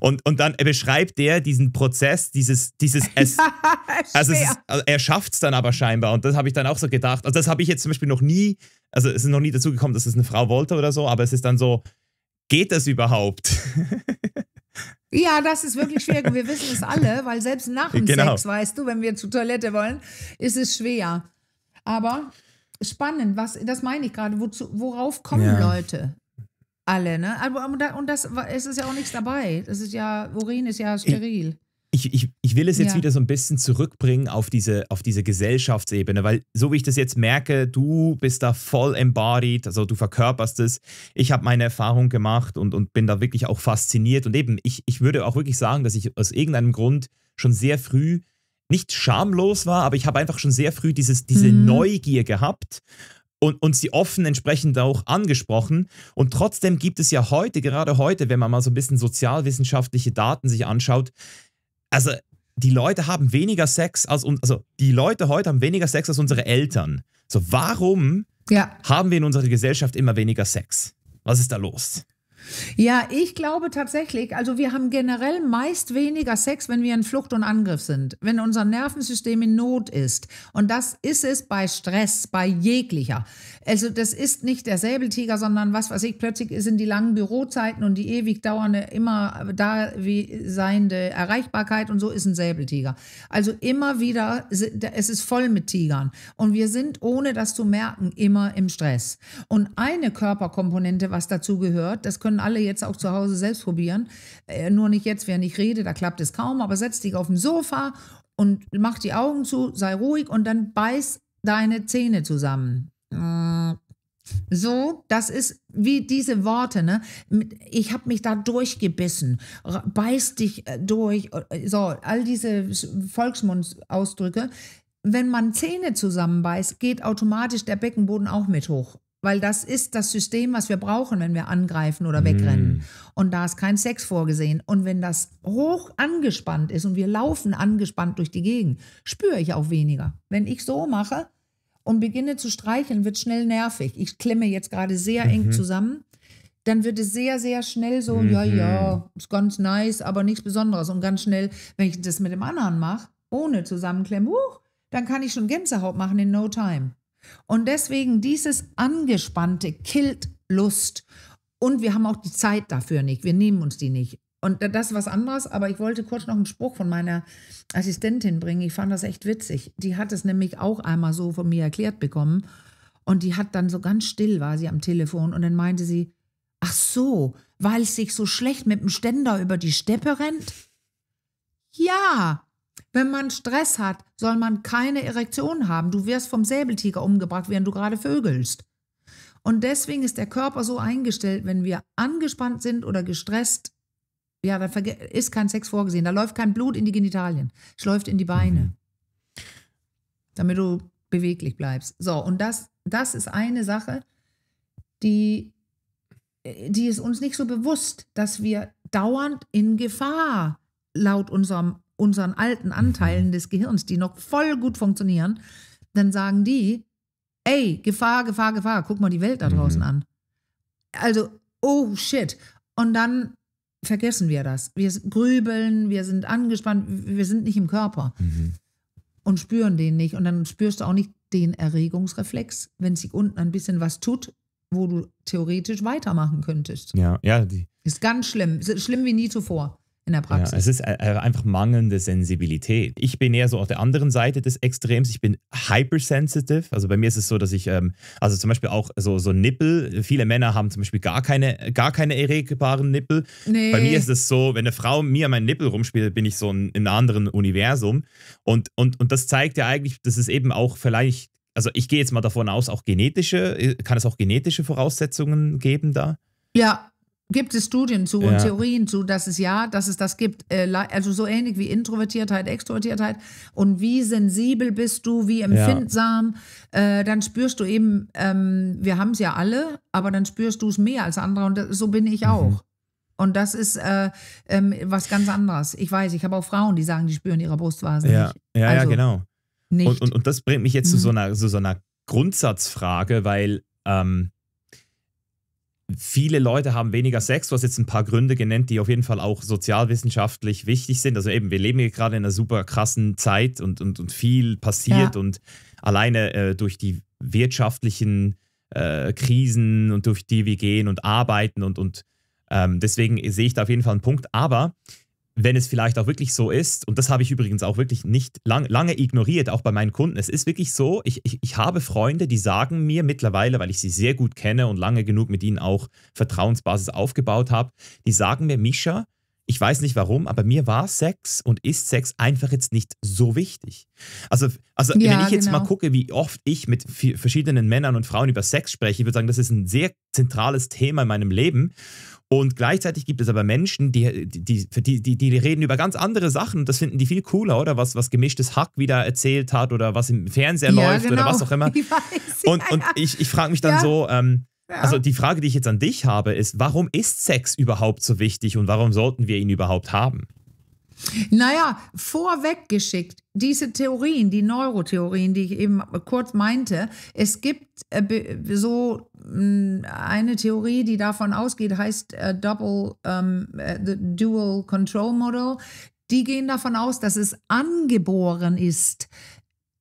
Und, und dann beschreibt er diesen Prozess, dieses, dieses es, also es ist, also er schafft es dann aber scheinbar. Und das habe ich dann auch so gedacht. Also das habe ich jetzt zum Beispiel noch nie, also es ist noch nie dazu gekommen, dass es eine Frau wollte oder so, aber es ist dann so, geht das überhaupt? Ja, das ist wirklich schwer. Wir wissen es alle, weil selbst nach dem genau. Sex, weißt du, wenn wir zur Toilette wollen, ist es schwer. Aber spannend, was, das meine ich gerade, worauf kommen ja. Leute? Alle, ne? Aber, und das, es ist ja auch nichts dabei. Es ist ja, Urin ist ja steril. Ich, ich, ich will es jetzt ja. wieder so ein bisschen zurückbringen auf diese, auf diese Gesellschaftsebene, weil so wie ich das jetzt merke, du bist da voll embodied, also du verkörperst es. Ich habe meine Erfahrung gemacht und, und bin da wirklich auch fasziniert. Und eben, ich, ich würde auch wirklich sagen, dass ich aus irgendeinem Grund schon sehr früh nicht schamlos war, aber ich habe einfach schon sehr früh dieses, diese mhm. Neugier gehabt und, und sie offen entsprechend auch angesprochen. Und trotzdem gibt es ja heute, gerade heute, wenn man mal so ein bisschen sozialwissenschaftliche Daten sich anschaut, also die Leute haben weniger Sex als also die Leute heute haben weniger Sex als unsere Eltern. So warum ja. haben wir in unserer Gesellschaft immer weniger Sex? Was ist da los? Ja, ich glaube tatsächlich, also wir haben generell meist weniger Sex, wenn wir in Flucht und Angriff sind, wenn unser Nervensystem in Not ist. Und das ist es bei Stress, bei jeglicher. Also das ist nicht der Säbeltiger, sondern was weiß ich, plötzlich sind die langen Bürozeiten und die ewig dauernde, immer da wie seiende Erreichbarkeit und so ist ein Säbeltiger. Also immer wieder, es ist voll mit Tigern und wir sind, ohne das zu merken, immer im Stress. Und eine Körperkomponente, was dazu gehört, das können alle jetzt auch zu Hause selbst probieren, äh, nur nicht jetzt, während ich rede, da klappt es kaum, aber setz dich auf dem Sofa und mach die Augen zu, sei ruhig und dann beiß deine Zähne zusammen. Mm so, das ist wie diese Worte, ne? Ich habe mich da durchgebissen, beiß dich äh, durch, äh, so, all diese Volksmundausdrücke. Wenn man Zähne zusammenbeißt, geht automatisch der Beckenboden auch mit hoch. Weil das ist das System, was wir brauchen, wenn wir angreifen oder mm. wegrennen. Mm. Und da ist kein Sex vorgesehen. Und wenn das hoch angespannt ist und wir laufen angespannt durch die Gegend, spüre ich auch weniger. Wenn ich so mache, und beginne zu streicheln, wird schnell nervig. Ich klemme jetzt gerade sehr mhm. eng zusammen. Dann wird es sehr, sehr schnell so, mhm. ja, ja, ist ganz nice, aber nichts Besonderes. Und ganz schnell, wenn ich das mit dem anderen mache, ohne zusammenklemmen, uh, dann kann ich schon Gänsehaut machen in no time. Und deswegen dieses angespannte killt Lust. Und wir haben auch die Zeit dafür nicht. Wir nehmen uns die nicht. Und das ist was anderes, aber ich wollte kurz noch einen Spruch von meiner Assistentin bringen. Ich fand das echt witzig. Die hat es nämlich auch einmal so von mir erklärt bekommen. Und die hat dann so ganz still war sie am Telefon und dann meinte sie, ach so, weil es sich so schlecht mit dem Ständer über die Steppe rennt? Ja, wenn man Stress hat, soll man keine Erektion haben. Du wirst vom Säbeltiger umgebracht, während du gerade vögelst. Und deswegen ist der Körper so eingestellt, wenn wir angespannt sind oder gestresst, ja, da ist kein Sex vorgesehen. Da läuft kein Blut in die Genitalien. Es läuft in die Beine. Mhm. Damit du beweglich bleibst. So, und das, das ist eine Sache, die, die ist uns nicht so bewusst, dass wir dauernd in Gefahr laut unserem, unseren alten mhm. Anteilen des Gehirns, die noch voll gut funktionieren, dann sagen die, ey, Gefahr, Gefahr, Gefahr, guck mal die Welt da draußen mhm. an. Also, oh shit. Und dann vergessen wir das. Wir grübeln, wir sind angespannt, wir sind nicht im Körper mhm. und spüren den nicht. Und dann spürst du auch nicht den Erregungsreflex, wenn sich unten ein bisschen was tut, wo du theoretisch weitermachen könntest. Ja, ja. Die ist ganz schlimm. Ist schlimm wie nie zuvor in der Praxis. Ja, es ist äh, äh, einfach mangelnde Sensibilität. Ich bin eher so auf der anderen Seite des Extrems. Ich bin hypersensitive. Also bei mir ist es so, dass ich, ähm, also zum Beispiel auch so, so Nippel, viele Männer haben zum Beispiel gar keine, gar keine erregbaren Nippel. Nee. Bei mir ist es so, wenn eine Frau mir meinen Nippel rumspielt, bin ich so in, in einem anderen Universum. Und, und, und das zeigt ja eigentlich, dass es eben auch vielleicht, also ich gehe jetzt mal davon aus, auch genetische, äh, kann es auch genetische Voraussetzungen geben da? Ja, gibt es Studien zu ja. und Theorien zu, dass es ja, dass es das gibt. Äh, also so ähnlich wie Introvertiertheit, Extrovertiertheit und wie sensibel bist du, wie empfindsam, ja. äh, dann spürst du eben, ähm, wir haben es ja alle, aber dann spürst du es mehr als andere und das, so bin ich mhm. auch. Mhm. Und das ist äh, ähm, was ganz anderes. Ich weiß, ich habe auch Frauen, die sagen, die spüren ihre Brustphase ja. nicht. Ja, also, ja, genau. Nicht. Und, und, und das bringt mich jetzt mhm. zu so einer, zu so einer Grundsatzfrage, weil ähm, Viele Leute haben weniger Sex. Du hast jetzt ein paar Gründe genannt, die auf jeden Fall auch sozialwissenschaftlich wichtig sind. Also eben, wir leben hier gerade in einer super krassen Zeit und, und, und viel passiert ja. und alleine äh, durch die wirtschaftlichen äh, Krisen und durch die wir gehen und arbeiten und, und ähm, deswegen sehe ich da auf jeden Fall einen Punkt. Aber wenn es vielleicht auch wirklich so ist, und das habe ich übrigens auch wirklich nicht lang, lange ignoriert, auch bei meinen Kunden, es ist wirklich so, ich, ich, ich habe Freunde, die sagen mir mittlerweile, weil ich sie sehr gut kenne und lange genug mit ihnen auch Vertrauensbasis aufgebaut habe, die sagen mir, Mischa, ich weiß nicht warum, aber mir war Sex und ist Sex einfach jetzt nicht so wichtig. Also, also ja, wenn ich jetzt genau. mal gucke, wie oft ich mit verschiedenen Männern und Frauen über Sex spreche, ich würde sagen, das ist ein sehr zentrales Thema in meinem Leben. Und gleichzeitig gibt es aber Menschen, die, die, die, die, die reden über ganz andere Sachen und das finden die viel cooler, oder? Was, was gemischtes Hack wieder erzählt hat oder was im Fernseher ja, läuft genau. oder was auch immer. Ich weiß, und ja, und ich, ich frage mich dann so, ähm, ja. Also die Frage, die ich jetzt an dich habe, ist, warum ist Sex überhaupt so wichtig und warum sollten wir ihn überhaupt haben? Naja, vorweggeschickt, diese Theorien, die Neurotheorien, die ich eben kurz meinte, es gibt äh, so mh, mm, eine Theorie, die davon ausgeht, heißt äh, Double, ähm, äh, Dual Control Model. Die gehen davon aus, dass es angeboren ist,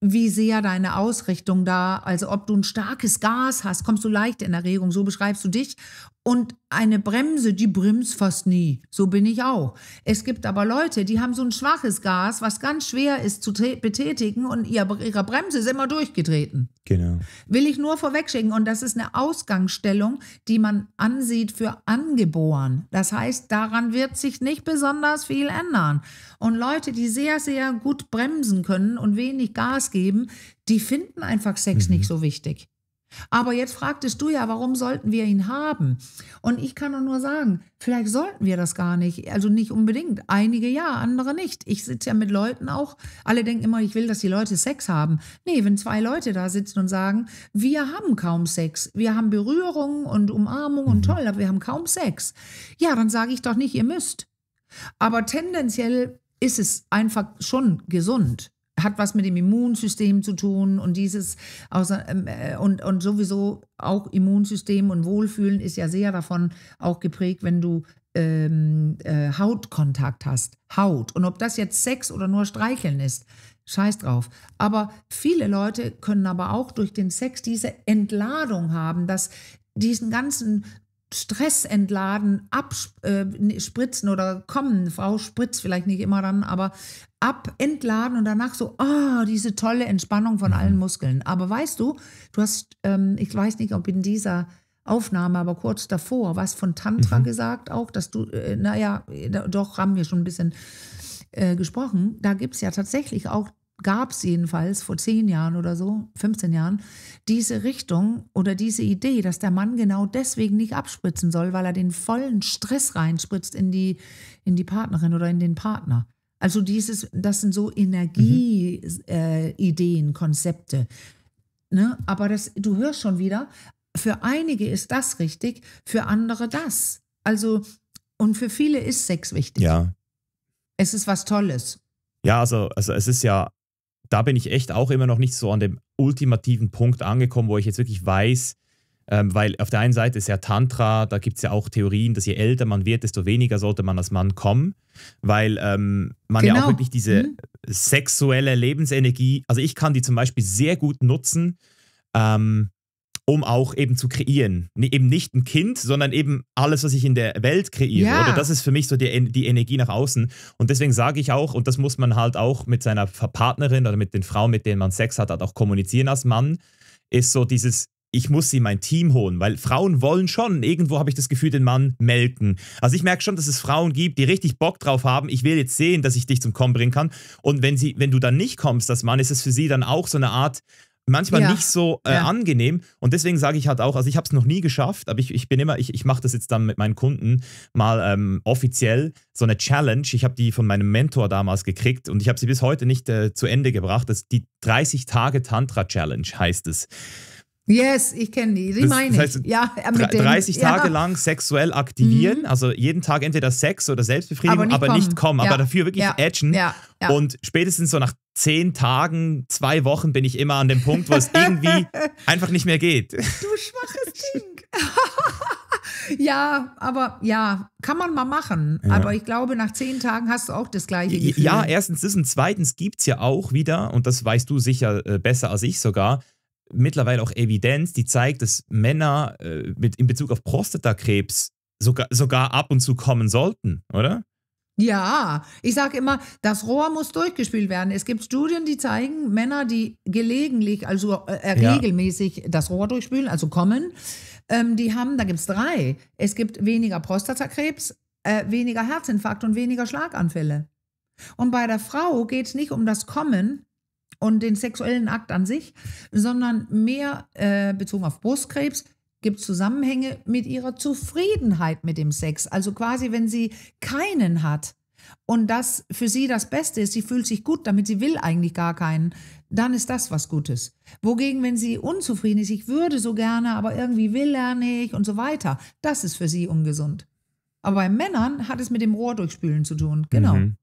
wie sehr deine Ausrichtung da, also ob du ein starkes Gas hast, kommst du leicht in Erregung, so beschreibst du dich. Und eine Bremse, die bremst fast nie. So bin ich auch. Es gibt aber Leute, die haben so ein schwaches Gas, was ganz schwer ist zu betätigen und ihre Bremse ist immer durchgetreten. Genau. Will ich nur vorwegschicken. Und das ist eine Ausgangsstellung, die man ansieht für angeboren. Das heißt, daran wird sich nicht besonders viel ändern. Und Leute, die sehr, sehr gut bremsen können und wenig Gas geben, die finden einfach Sex mhm. nicht so wichtig. Aber jetzt fragtest du ja, warum sollten wir ihn haben? Und ich kann nur sagen, vielleicht sollten wir das gar nicht. Also nicht unbedingt. Einige ja, andere nicht. Ich sitze ja mit Leuten auch. Alle denken immer, ich will, dass die Leute Sex haben. Nee, wenn zwei Leute da sitzen und sagen, wir haben kaum Sex. Wir haben Berührung und Umarmung und mhm. toll, aber wir haben kaum Sex. Ja, dann sage ich doch nicht, ihr müsst. Aber tendenziell ist es einfach schon gesund hat was mit dem Immunsystem zu tun und dieses ähm, äh, und, und sowieso auch Immunsystem und Wohlfühlen ist ja sehr davon auch geprägt, wenn du ähm, äh, Hautkontakt hast. Haut. Und ob das jetzt Sex oder nur Streicheln ist, scheiß drauf. Aber viele Leute können aber auch durch den Sex diese Entladung haben, dass diesen ganzen Stress entladen, abspritzen äh, oder kommen. Frau spritzt vielleicht nicht immer dann, aber ab entladen und danach so, ah, oh, diese tolle Entspannung von allen mhm. Muskeln. Aber weißt du, du hast, ähm, ich weiß nicht, ob in dieser Aufnahme, aber kurz davor, was von Tantra mhm. gesagt auch, dass du, äh, naja, da, äh, doch haben wir schon ein bisschen äh, gesprochen. Da gibt es ja tatsächlich auch gab es jedenfalls vor zehn Jahren oder so, 15 Jahren, diese Richtung oder diese Idee, dass der Mann genau deswegen nicht abspritzen soll, weil er den vollen Stress reinspritzt in die, in die Partnerin oder in den Partner. Also dieses, das sind so Energieideen, mhm. äh, Konzepte. Ne? Aber das, du hörst schon wieder, für einige ist das richtig, für andere das. Also, und für viele ist Sex wichtig. Ja. Es ist was Tolles. Ja, also, also es ist ja da bin ich echt auch immer noch nicht so an dem ultimativen Punkt angekommen, wo ich jetzt wirklich weiß, ähm, weil auf der einen Seite ist ja Tantra, da gibt es ja auch Theorien, dass je älter man wird, desto weniger sollte man als Mann kommen, weil ähm, man genau. ja auch genau. wirklich diese mhm. sexuelle Lebensenergie, also ich kann die zum Beispiel sehr gut nutzen, ähm, um auch eben zu kreieren. eben nicht ein Kind, sondern eben alles, was ich in der Welt kreiere. Ja. Oder das ist für mich so die, die Energie nach außen. Und deswegen sage ich auch, und das muss man halt auch mit seiner Partnerin oder mit den Frauen, mit denen man Sex hat, halt auch kommunizieren als Mann, ist so dieses, ich muss sie mein Team holen, weil Frauen wollen schon, irgendwo habe ich das Gefühl, den Mann melken. Also ich merke schon, dass es Frauen gibt, die richtig Bock drauf haben, ich will jetzt sehen, dass ich dich zum Kommen bringen kann. Und wenn, sie, wenn du dann nicht kommst, das Mann, ist es für sie dann auch so eine Art, manchmal ja. nicht so äh, ja. angenehm. Und deswegen sage ich halt auch, also ich habe es noch nie geschafft, aber ich, ich bin immer, ich, ich mache das jetzt dann mit meinen Kunden mal ähm, offiziell, so eine Challenge. Ich habe die von meinem Mentor damals gekriegt und ich habe sie bis heute nicht äh, zu Ende gebracht. Das, ist die 30 Tage Tantra Challenge heißt es. Yes, ich kenne die. Die meine ich. Das heißt, ja, äh, mit 30 Tage ja. lang sexuell aktivieren, mhm. also jeden Tag entweder Sex oder Selbstbefriedigung, aber nicht aber kommen, nicht kommen ja. aber dafür wirklich ja. edgen. Und spätestens so nach zehn Tagen, zwei Wochen bin ich immer an dem Punkt, wo es irgendwie einfach nicht mehr geht. Du schwaches Ding. ja, aber ja, kann man mal machen. Ja. Aber ich glaube, nach zehn Tagen hast du auch das gleiche Gefühl. Ja, erstens das und zweitens gibt es ja auch wieder, und das weißt du sicher äh, besser als ich sogar, mittlerweile auch Evidenz, die zeigt, dass Männer äh, mit, in Bezug auf Prostatakrebs sogar, sogar ab und zu kommen sollten, oder? Ja, ich sage immer, das Rohr muss durchgespült werden. Es gibt Studien, die zeigen, Männer, die gelegentlich, also äh, äh, ja. regelmäßig das Rohr durchspülen, also kommen, ähm, die haben, da gibt es drei. Es gibt weniger Prostatakrebs, äh, weniger Herzinfarkt und weniger Schlaganfälle. Und bei der Frau geht es nicht um das Kommen und den sexuellen Akt an sich, sondern mehr äh, bezogen auf Brustkrebs, gibt Zusammenhänge mit ihrer Zufriedenheit mit dem Sex. Also quasi, wenn sie keinen hat und das für sie das Beste ist, sie fühlt sich gut damit, sie will eigentlich gar keinen, dann ist das was Gutes. Wogegen, wenn sie unzufrieden ist, ich würde so gerne, aber irgendwie will er nicht und so weiter, das ist für sie ungesund. Aber bei Männern hat es mit dem Rohrdurchspülen zu tun, genau. Mhm.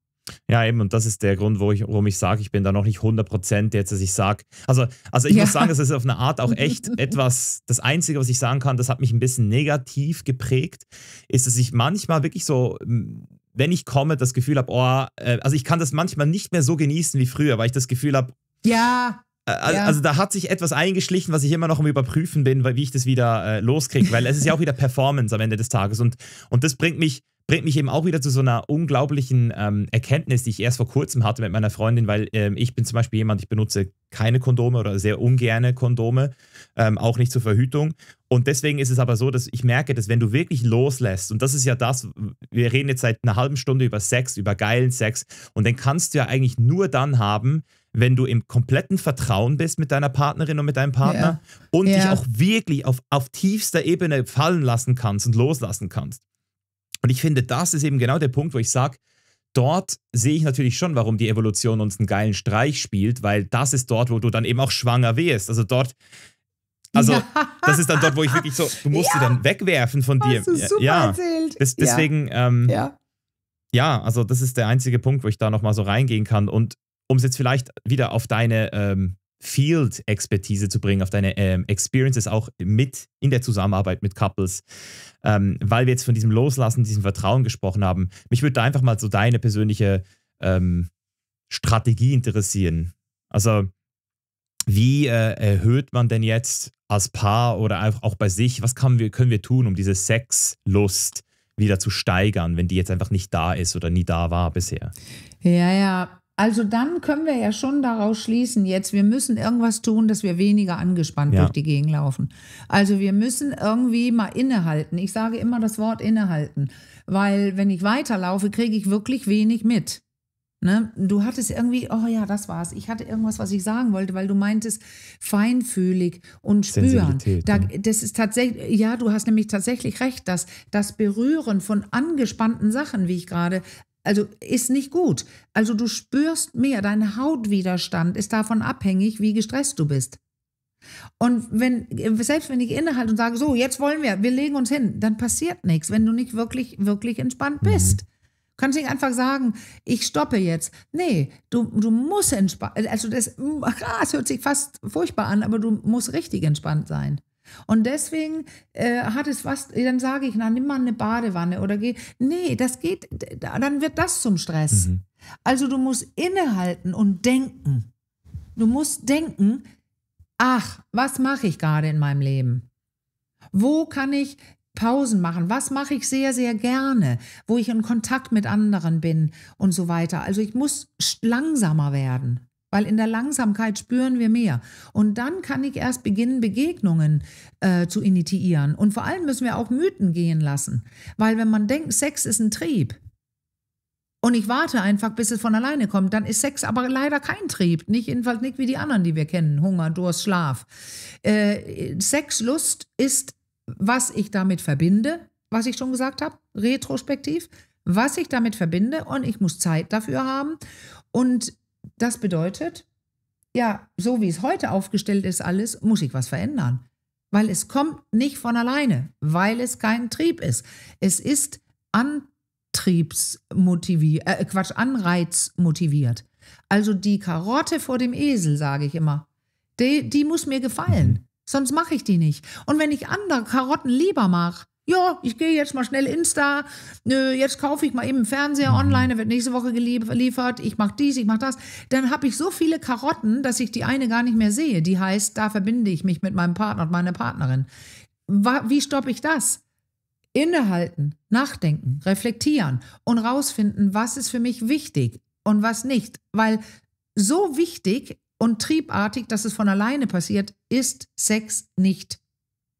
Ja, eben, und das ist der Grund, wo ich, warum ich sage, ich bin da noch nicht 100% Prozent jetzt, dass ich sage, also, also ich ja. muss sagen, das ist auf eine Art auch echt etwas, das Einzige, was ich sagen kann, das hat mich ein bisschen negativ geprägt, ist, dass ich manchmal wirklich so, wenn ich komme, das Gefühl habe, oh, äh, also ich kann das manchmal nicht mehr so genießen wie früher, weil ich das Gefühl habe, ja, also, ja. also, da hat sich etwas eingeschlichen, was ich immer noch am Überprüfen bin, wie ich das wieder äh, loskriege, weil es ist ja auch wieder Performance am Ende des Tages und, und das bringt mich bringt mich eben auch wieder zu so einer unglaublichen ähm, Erkenntnis, die ich erst vor kurzem hatte mit meiner Freundin, weil ähm, ich bin zum Beispiel jemand, ich benutze keine Kondome oder sehr ungerne Kondome, ähm, auch nicht zur Verhütung. Und deswegen ist es aber so, dass ich merke, dass wenn du wirklich loslässt, und das ist ja das, wir reden jetzt seit einer halben Stunde über Sex, über geilen Sex, und den kannst du ja eigentlich nur dann haben, wenn du im kompletten Vertrauen bist mit deiner Partnerin und mit deinem Partner ja. und ja. dich auch wirklich auf, auf tiefster Ebene fallen lassen kannst und loslassen kannst. Und ich finde, das ist eben genau der Punkt, wo ich sage, dort sehe ich natürlich schon, warum die Evolution uns einen geilen Streich spielt, weil das ist dort, wo du dann eben auch schwanger wirst. Also dort, also ja. das ist dann dort, wo ich wirklich so, du musst ja. sie dann wegwerfen von dir. Hast du super ja, erzählt. Des, deswegen, ja. Ähm, ja. ja, also das ist der einzige Punkt, wo ich da nochmal so reingehen kann. Und um es jetzt vielleicht wieder auf deine ähm, Field-Expertise zu bringen, auf deine ähm, Experiences auch mit in der Zusammenarbeit mit Couples, ähm, weil wir jetzt von diesem Loslassen, diesem Vertrauen gesprochen haben. Mich würde da einfach mal so deine persönliche ähm, Strategie interessieren. Also wie äh, erhöht man denn jetzt als Paar oder auch bei sich, was wir, können wir tun, um diese Sexlust wieder zu steigern, wenn die jetzt einfach nicht da ist oder nie da war bisher? Ja, ja, also dann können wir ja schon daraus schließen, jetzt wir müssen irgendwas tun, dass wir weniger angespannt ja. durch die Gegend laufen. Also wir müssen irgendwie mal innehalten. Ich sage immer das Wort innehalten, weil wenn ich weiterlaufe, kriege ich wirklich wenig mit. Ne? Du hattest irgendwie, oh ja, das war's. Ich hatte irgendwas, was ich sagen wollte, weil du meintest feinfühlig und spüren. Da, Das ist tatsächlich, ja, du hast nämlich tatsächlich recht, dass das Berühren von angespannten Sachen, wie ich gerade also ist nicht gut. Also du spürst mehr, dein Hautwiderstand ist davon abhängig, wie gestresst du bist. Und wenn, selbst wenn ich innehalte und sage, so, jetzt wollen wir, wir legen uns hin, dann passiert nichts, wenn du nicht wirklich, wirklich entspannt mhm. bist. Mhm. Kannst nicht einfach sagen, ich stoppe jetzt. Nee, du, du musst entspannt, also das, ah, hört sich fast furchtbar an, aber du musst richtig entspannt sein. Und deswegen äh, hat es was, dann sage ich, na, nimm mal eine Badewanne oder geh. Nee, das geht, dann wird das zum Stress. Mhm. Also du musst innehalten und denken. Du musst denken, ach, was mache ich gerade in meinem Leben? Wo kann ich Pausen machen? Was mache ich sehr, sehr gerne, wo ich in Kontakt mit anderen bin und so weiter? Also ich muss langsamer werden weil in der Langsamkeit spüren wir mehr. Und dann kann ich erst beginnen, Begegnungen äh, zu initiieren. Und vor allem müssen wir auch Mythen gehen lassen, weil wenn man denkt, Sex ist ein Trieb, und ich warte einfach, bis es von alleine kommt. Dann ist Sex aber leider kein Trieb. Nicht, jedenfalls nicht wie die anderen, die wir kennen. Hunger, Durst, Schlaf. Äh, Sexlust ist, was ich damit verbinde, was ich schon gesagt habe, retrospektiv, was ich damit verbinde und ich muss Zeit dafür haben. Und das bedeutet, ja, so wie es heute aufgestellt ist, alles, muss ich was verändern. Weil es kommt nicht von alleine, weil es kein Trieb ist. Es ist antriebsmotiviert, äh, Quatsch, anreizmotiviert. Also die Karotte vor dem Esel, sage ich immer, die, die muss mir gefallen. Sonst mache ich die nicht. Und wenn ich andere Karotten lieber mache, ja, ich gehe jetzt mal schnell Insta, jetzt kaufe ich mal eben einen Fernseher mhm. online, der wird nächste Woche geliefert, ich mache dies, ich mache das. Dann habe ich so viele Karotten, dass ich die eine gar nicht mehr sehe. Die heißt, da verbinde ich mich mit meinem Partner und meiner Partnerin. Wie stoppe ich das? Innehalten, nachdenken, reflektieren und rausfinden, was ist für mich wichtig und was nicht. Weil so wichtig und triebartig, dass es von alleine passiert, ist Sex nicht.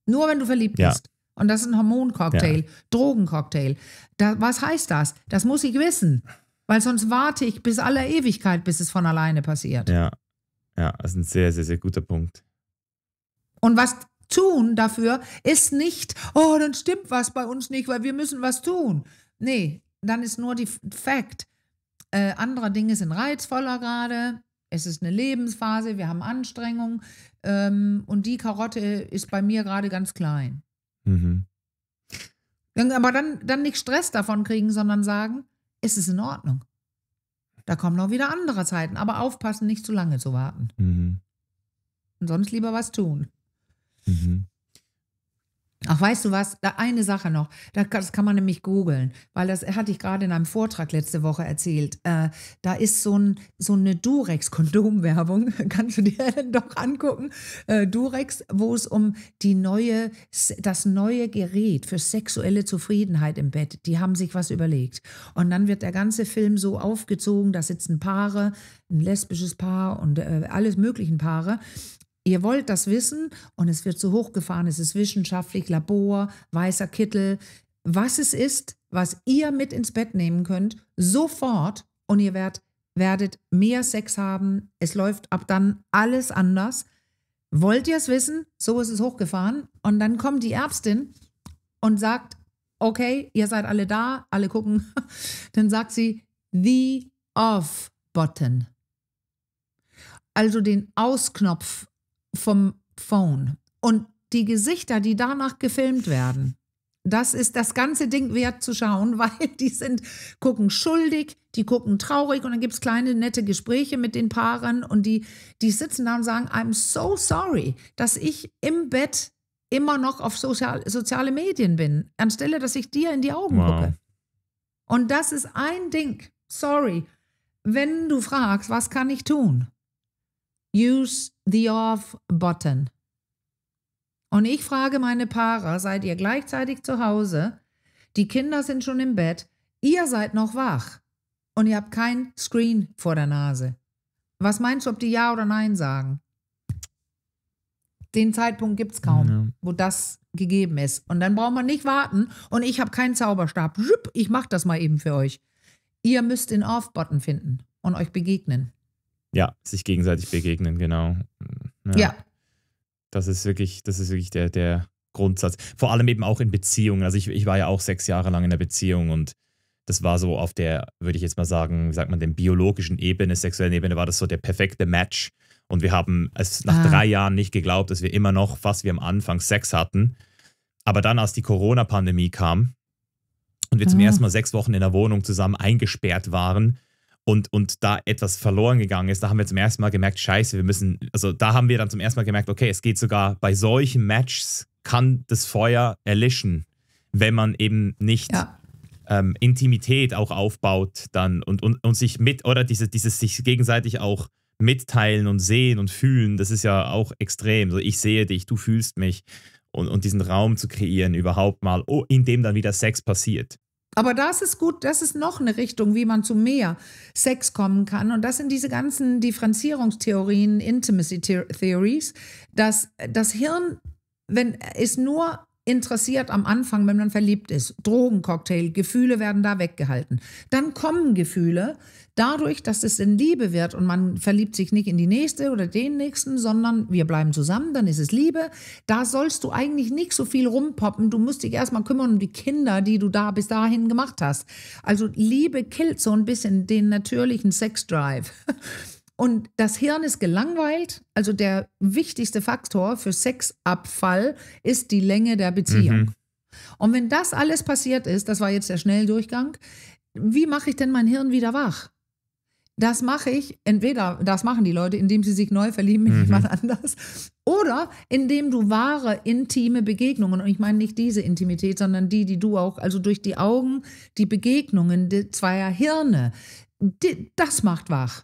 Nur wenn du verliebt ja. bist. Und das ist ein Hormoncocktail, ja. Drogencocktail. Da, was heißt das? Das muss ich wissen. Weil sonst warte ich bis aller Ewigkeit, bis es von alleine passiert. Ja, ja, das ist ein sehr, sehr, sehr guter Punkt. Und was tun dafür ist nicht, oh, dann stimmt was bei uns nicht, weil wir müssen was tun. Nee, dann ist nur die Fact. Äh, andere Dinge sind reizvoller gerade. Es ist eine Lebensphase, wir haben Anstrengungen ähm, und die Karotte ist bei mir gerade ganz klein. Mhm. Aber dann, dann nicht Stress davon kriegen, sondern sagen, es ist in Ordnung. Da kommen noch wieder andere Zeiten, aber aufpassen, nicht zu lange zu warten. Mhm. Und sonst lieber was tun. Mhm. Ach, weißt du was? Da eine Sache noch. Das kann man nämlich googeln, weil das hatte ich gerade in einem Vortrag letzte Woche erzählt. Äh, da ist so, ein, so eine Durex-Kondomwerbung. Kannst du dir doch angucken? Äh, Durex, wo es um die neue, das neue Gerät für sexuelle Zufriedenheit im Bett. Die haben sich was überlegt. Und dann wird der ganze Film so aufgezogen, da sitzen Paare, ein lesbisches Paar und äh, alles möglichen Paare. Ihr wollt das wissen und es wird so hochgefahren, es ist wissenschaftlich, Labor, weißer Kittel, was es ist, was ihr mit ins Bett nehmen könnt, sofort und ihr werdet, werdet mehr Sex haben. Es läuft ab dann alles anders. Wollt ihr es wissen? So ist es hochgefahren. Und dann kommt die Ärztin und sagt, okay, ihr seid alle da, alle gucken. dann sagt sie, the off button. Also den Ausknopf vom Phone. Und die Gesichter, die danach gefilmt werden, das ist das ganze Ding wert zu schauen, weil die sind, gucken schuldig, die gucken traurig und dann gibt es kleine nette Gespräche mit den Paaren und die, die sitzen da und sagen, I'm so sorry, dass ich im Bett immer noch auf sozial, soziale Medien bin, anstelle, dass ich dir in die Augen wow. gucke. Und das ist ein Ding. Sorry. Wenn du fragst, was kann ich tun? Use the Off-Button. Und ich frage meine Paare, seid ihr gleichzeitig zu Hause? Die Kinder sind schon im Bett, ihr seid noch wach und ihr habt kein Screen vor der Nase. Was meinst du, ob die Ja oder Nein sagen? Den Zeitpunkt gibt es kaum, ja. wo das gegeben ist. Und dann braucht man nicht warten und ich habe keinen Zauberstab. Ich mache das mal eben für euch. Ihr müsst den Off-Button finden und euch begegnen. Ja, sich gegenseitig begegnen, genau. Ja. ja. Das ist wirklich, das ist wirklich der, der Grundsatz. Vor allem eben auch in Beziehungen. Also ich, ich war ja auch sechs Jahre lang in einer Beziehung und das war so auf der, würde ich jetzt mal sagen, wie sagt man, den biologischen Ebene, sexuellen Ebene, war das so der perfekte Match. Und wir haben es nach ah. drei Jahren nicht geglaubt, dass wir immer noch fast wie am Anfang Sex hatten. Aber dann, als die Corona-Pandemie kam und wir ah. zum ersten Mal sechs Wochen in der Wohnung zusammen eingesperrt waren, und, und da etwas verloren gegangen ist, da haben wir zum ersten Mal gemerkt, scheiße, wir müssen, also da haben wir dann zum ersten Mal gemerkt, okay, es geht sogar bei solchen Matches, kann das Feuer erlischen, wenn man eben nicht ja. ähm, Intimität auch aufbaut dann und, und, und sich mit, oder diese, dieses sich gegenseitig auch mitteilen und sehen und fühlen, das ist ja auch extrem. So, ich sehe dich, du fühlst mich und, und diesen Raum zu kreieren überhaupt mal, oh, in dem dann wieder Sex passiert. Aber das ist gut, das ist noch eine Richtung, wie man zu mehr Sex kommen kann. Und das sind diese ganzen Differenzierungstheorien, Intimacy Theories, dass das Hirn wenn, ist nur interessiert am Anfang, wenn man verliebt ist. Drogencocktail, Gefühle werden da weggehalten. Dann kommen Gefühle, Dadurch, dass es in Liebe wird und man verliebt sich nicht in die nächste oder den nächsten, sondern wir bleiben zusammen, dann ist es Liebe. Da sollst du eigentlich nicht so viel rumpoppen. Du musst dich erstmal kümmern um die Kinder, die du da bis dahin gemacht hast. Also Liebe killt so ein bisschen den natürlichen Sexdrive. Und das Hirn ist gelangweilt. Also der wichtigste Faktor für Sexabfall ist die Länge der Beziehung. Mhm. Und wenn das alles passiert ist, das war jetzt der Schnelldurchgang, wie mache ich denn mein Hirn wieder wach? Das mache ich, entweder das machen die Leute, indem sie sich neu verlieben in mhm. jemand anders oder indem du wahre, intime Begegnungen, und ich meine nicht diese Intimität, sondern die, die du auch, also durch die Augen, die Begegnungen zweier Hirne, die, das macht wach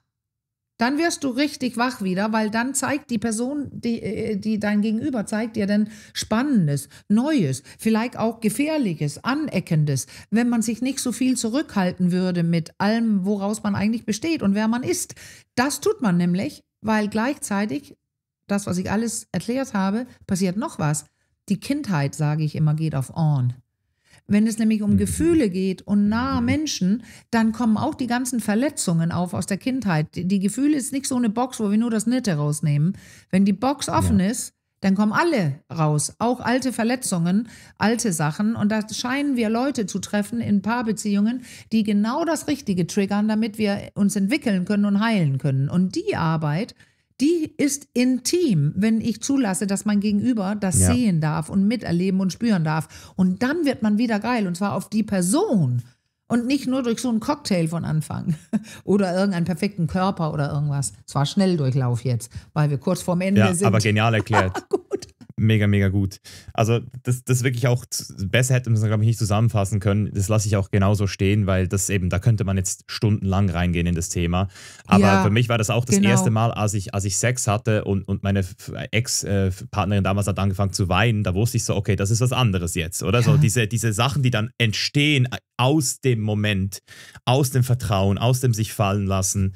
dann wirst du richtig wach wieder, weil dann zeigt die Person, die, äh, die dein Gegenüber zeigt dir dann Spannendes, Neues, vielleicht auch Gefährliches, Aneckendes, wenn man sich nicht so viel zurückhalten würde mit allem, woraus man eigentlich besteht und wer man ist. Das tut man nämlich, weil gleichzeitig, das, was ich alles erklärt habe, passiert noch was. Die Kindheit, sage ich immer, geht auf On. Wenn es nämlich um mhm. Gefühle geht und nahe mhm. Menschen, dann kommen auch die ganzen Verletzungen auf aus der Kindheit. Die Gefühle ist nicht so eine Box, wo wir nur das Nette rausnehmen. Wenn die Box offen ja. ist, dann kommen alle raus, auch alte Verletzungen, alte Sachen. Und da scheinen wir Leute zu treffen in Paarbeziehungen, die genau das Richtige triggern, damit wir uns entwickeln können und heilen können. Und die Arbeit die ist intim, wenn ich zulasse, dass mein Gegenüber das ja. sehen darf und miterleben und spüren darf. Und dann wird man wieder geil und zwar auf die Person und nicht nur durch so einen Cocktail von Anfang oder irgendeinen perfekten Körper oder irgendwas. Zwar war Schnelldurchlauf jetzt, weil wir kurz vorm Ende ja, sind. Aber genial erklärt. mega, mega gut. Also das, das wirklich auch, besser hätte man es, glaube ich, nicht zusammenfassen können. Das lasse ich auch genauso stehen, weil das eben, da könnte man jetzt stundenlang reingehen in das Thema. Aber ja, für mich war das auch das genau. erste Mal, als ich, als ich Sex hatte und, und meine Ex-Partnerin äh, damals hat angefangen zu weinen, da wusste ich so, okay, das ist was anderes jetzt, oder? Ja. So diese, diese Sachen, die dann entstehen äh, aus dem Moment, aus dem Vertrauen, aus dem sich fallen lassen.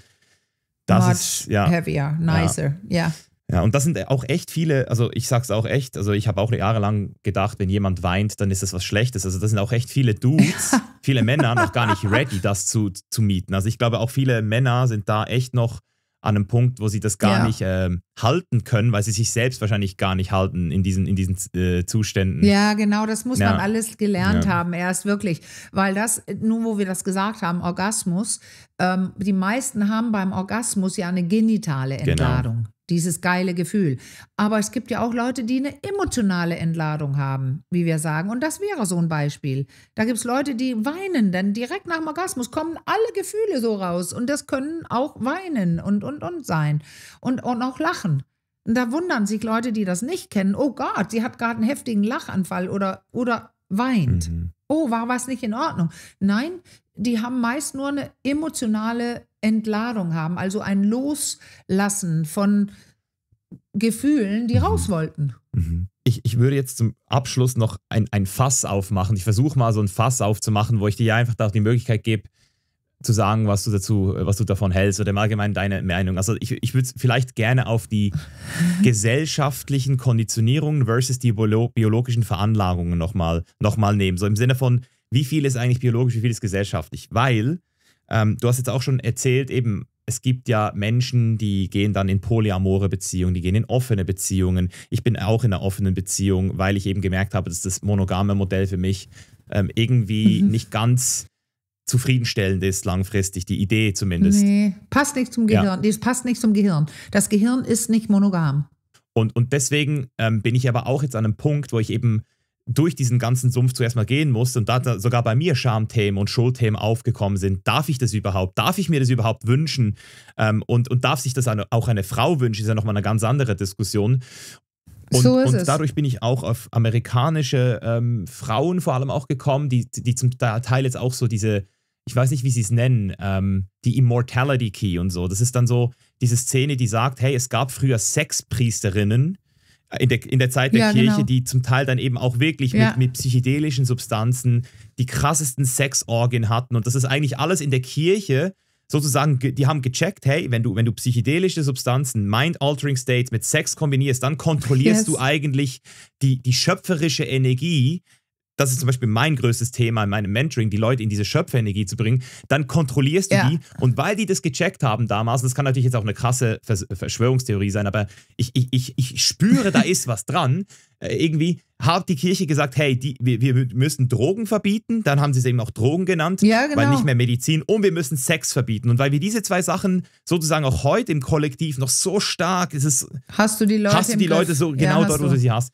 Das Much ist, ja. heavier, nicer, ja. ja. Ja, und das sind auch echt viele, also ich sag's auch echt, also ich habe auch jahrelang gedacht, wenn jemand weint, dann ist das was Schlechtes. Also das sind auch echt viele Dudes, viele Männer noch gar nicht ready, das zu, zu mieten. Also ich glaube auch viele Männer sind da echt noch an einem Punkt, wo sie das gar ja. nicht ähm, halten können, weil sie sich selbst wahrscheinlich gar nicht halten in diesen, in diesen äh, Zuständen. Ja, genau, das muss ja. man alles gelernt ja. haben, erst wirklich. Weil das, äh, nun wo wir das gesagt haben, Orgasmus, ähm, die meisten haben beim Orgasmus ja eine genitale genau. Entladung. Genau dieses geile Gefühl. Aber es gibt ja auch Leute, die eine emotionale Entladung haben, wie wir sagen. Und das wäre so ein Beispiel. Da gibt es Leute, die weinen, denn direkt nach dem Orgasmus kommen alle Gefühle so raus. Und das können auch weinen und, und, und sein. Und, und auch lachen. Und da wundern sich Leute, die das nicht kennen. Oh Gott, sie hat gerade einen heftigen Lachanfall oder, oder weint. Mhm oh, war was nicht in Ordnung? Nein, die haben meist nur eine emotionale Entladung haben, also ein Loslassen von Gefühlen, die mhm. raus wollten. Mhm. Ich, ich würde jetzt zum Abschluss noch ein, ein Fass aufmachen. Ich versuche mal so ein Fass aufzumachen, wo ich dir einfach auch die Möglichkeit gebe, zu sagen, was du dazu, was du davon hältst oder im Allgemeinen deine Meinung. Also ich, ich würde vielleicht gerne auf die gesellschaftlichen Konditionierungen versus die biologischen Veranlagungen nochmal noch mal nehmen. So im Sinne von, wie viel ist eigentlich biologisch, wie viel ist gesellschaftlich? Weil, ähm, du hast jetzt auch schon erzählt, eben, es gibt ja Menschen, die gehen dann in polyamore Beziehungen, die gehen in offene Beziehungen. Ich bin auch in einer offenen Beziehung, weil ich eben gemerkt habe, dass das monogame Modell für mich ähm, irgendwie mhm. nicht ganz zufriedenstellend ist langfristig, die Idee zumindest. Nee, passt nicht zum Gehirn. Ja. Das passt nicht zum Gehirn. Das Gehirn ist nicht monogam. Und, und deswegen ähm, bin ich aber auch jetzt an einem Punkt, wo ich eben durch diesen ganzen Sumpf zuerst mal gehen musste und da, sogar bei mir Schamthemen und Schuldthemen aufgekommen sind. Darf ich das überhaupt? Darf ich mir das überhaupt wünschen? Ähm, und, und darf sich das eine, auch eine Frau wünschen? Ist ja nochmal eine ganz andere Diskussion. Und, so und dadurch bin ich auch auf amerikanische ähm, Frauen vor allem auch gekommen, die, die zum Teil jetzt auch so diese ich weiß nicht, wie sie es nennen, ähm, die Immortality Key und so. Das ist dann so diese Szene, die sagt, hey, es gab früher Sexpriesterinnen äh, in der, in der Zeit der ja, Kirche, genau. die zum Teil dann eben auch wirklich ja. mit, mit psychedelischen Substanzen die krassesten Sexorgien hatten. Und das ist eigentlich alles in der Kirche sozusagen, die haben gecheckt, hey, wenn du, wenn du psychedelische Substanzen, mind-altering States mit Sex kombinierst, dann kontrollierst yes. du eigentlich die, die schöpferische Energie das ist zum Beispiel mein größtes Thema in meinem Mentoring, die Leute in diese Schöpferenergie zu bringen, dann kontrollierst du ja. die. Und weil die das gecheckt haben damals, das kann natürlich jetzt auch eine krasse Vers Verschwörungstheorie sein, aber ich, ich, ich, ich spüre, da ist was dran. Äh, irgendwie hat die Kirche gesagt, hey, die, wir, wir, müssen Drogen verbieten, dann haben sie es eben auch Drogen genannt, ja, genau. weil nicht mehr Medizin und wir müssen Sex verbieten. Und weil wir diese zwei Sachen sozusagen auch heute im Kollektiv noch so stark, es ist, hast du die Leute, hast du die Leute so genau ja, dort, wo du sie hast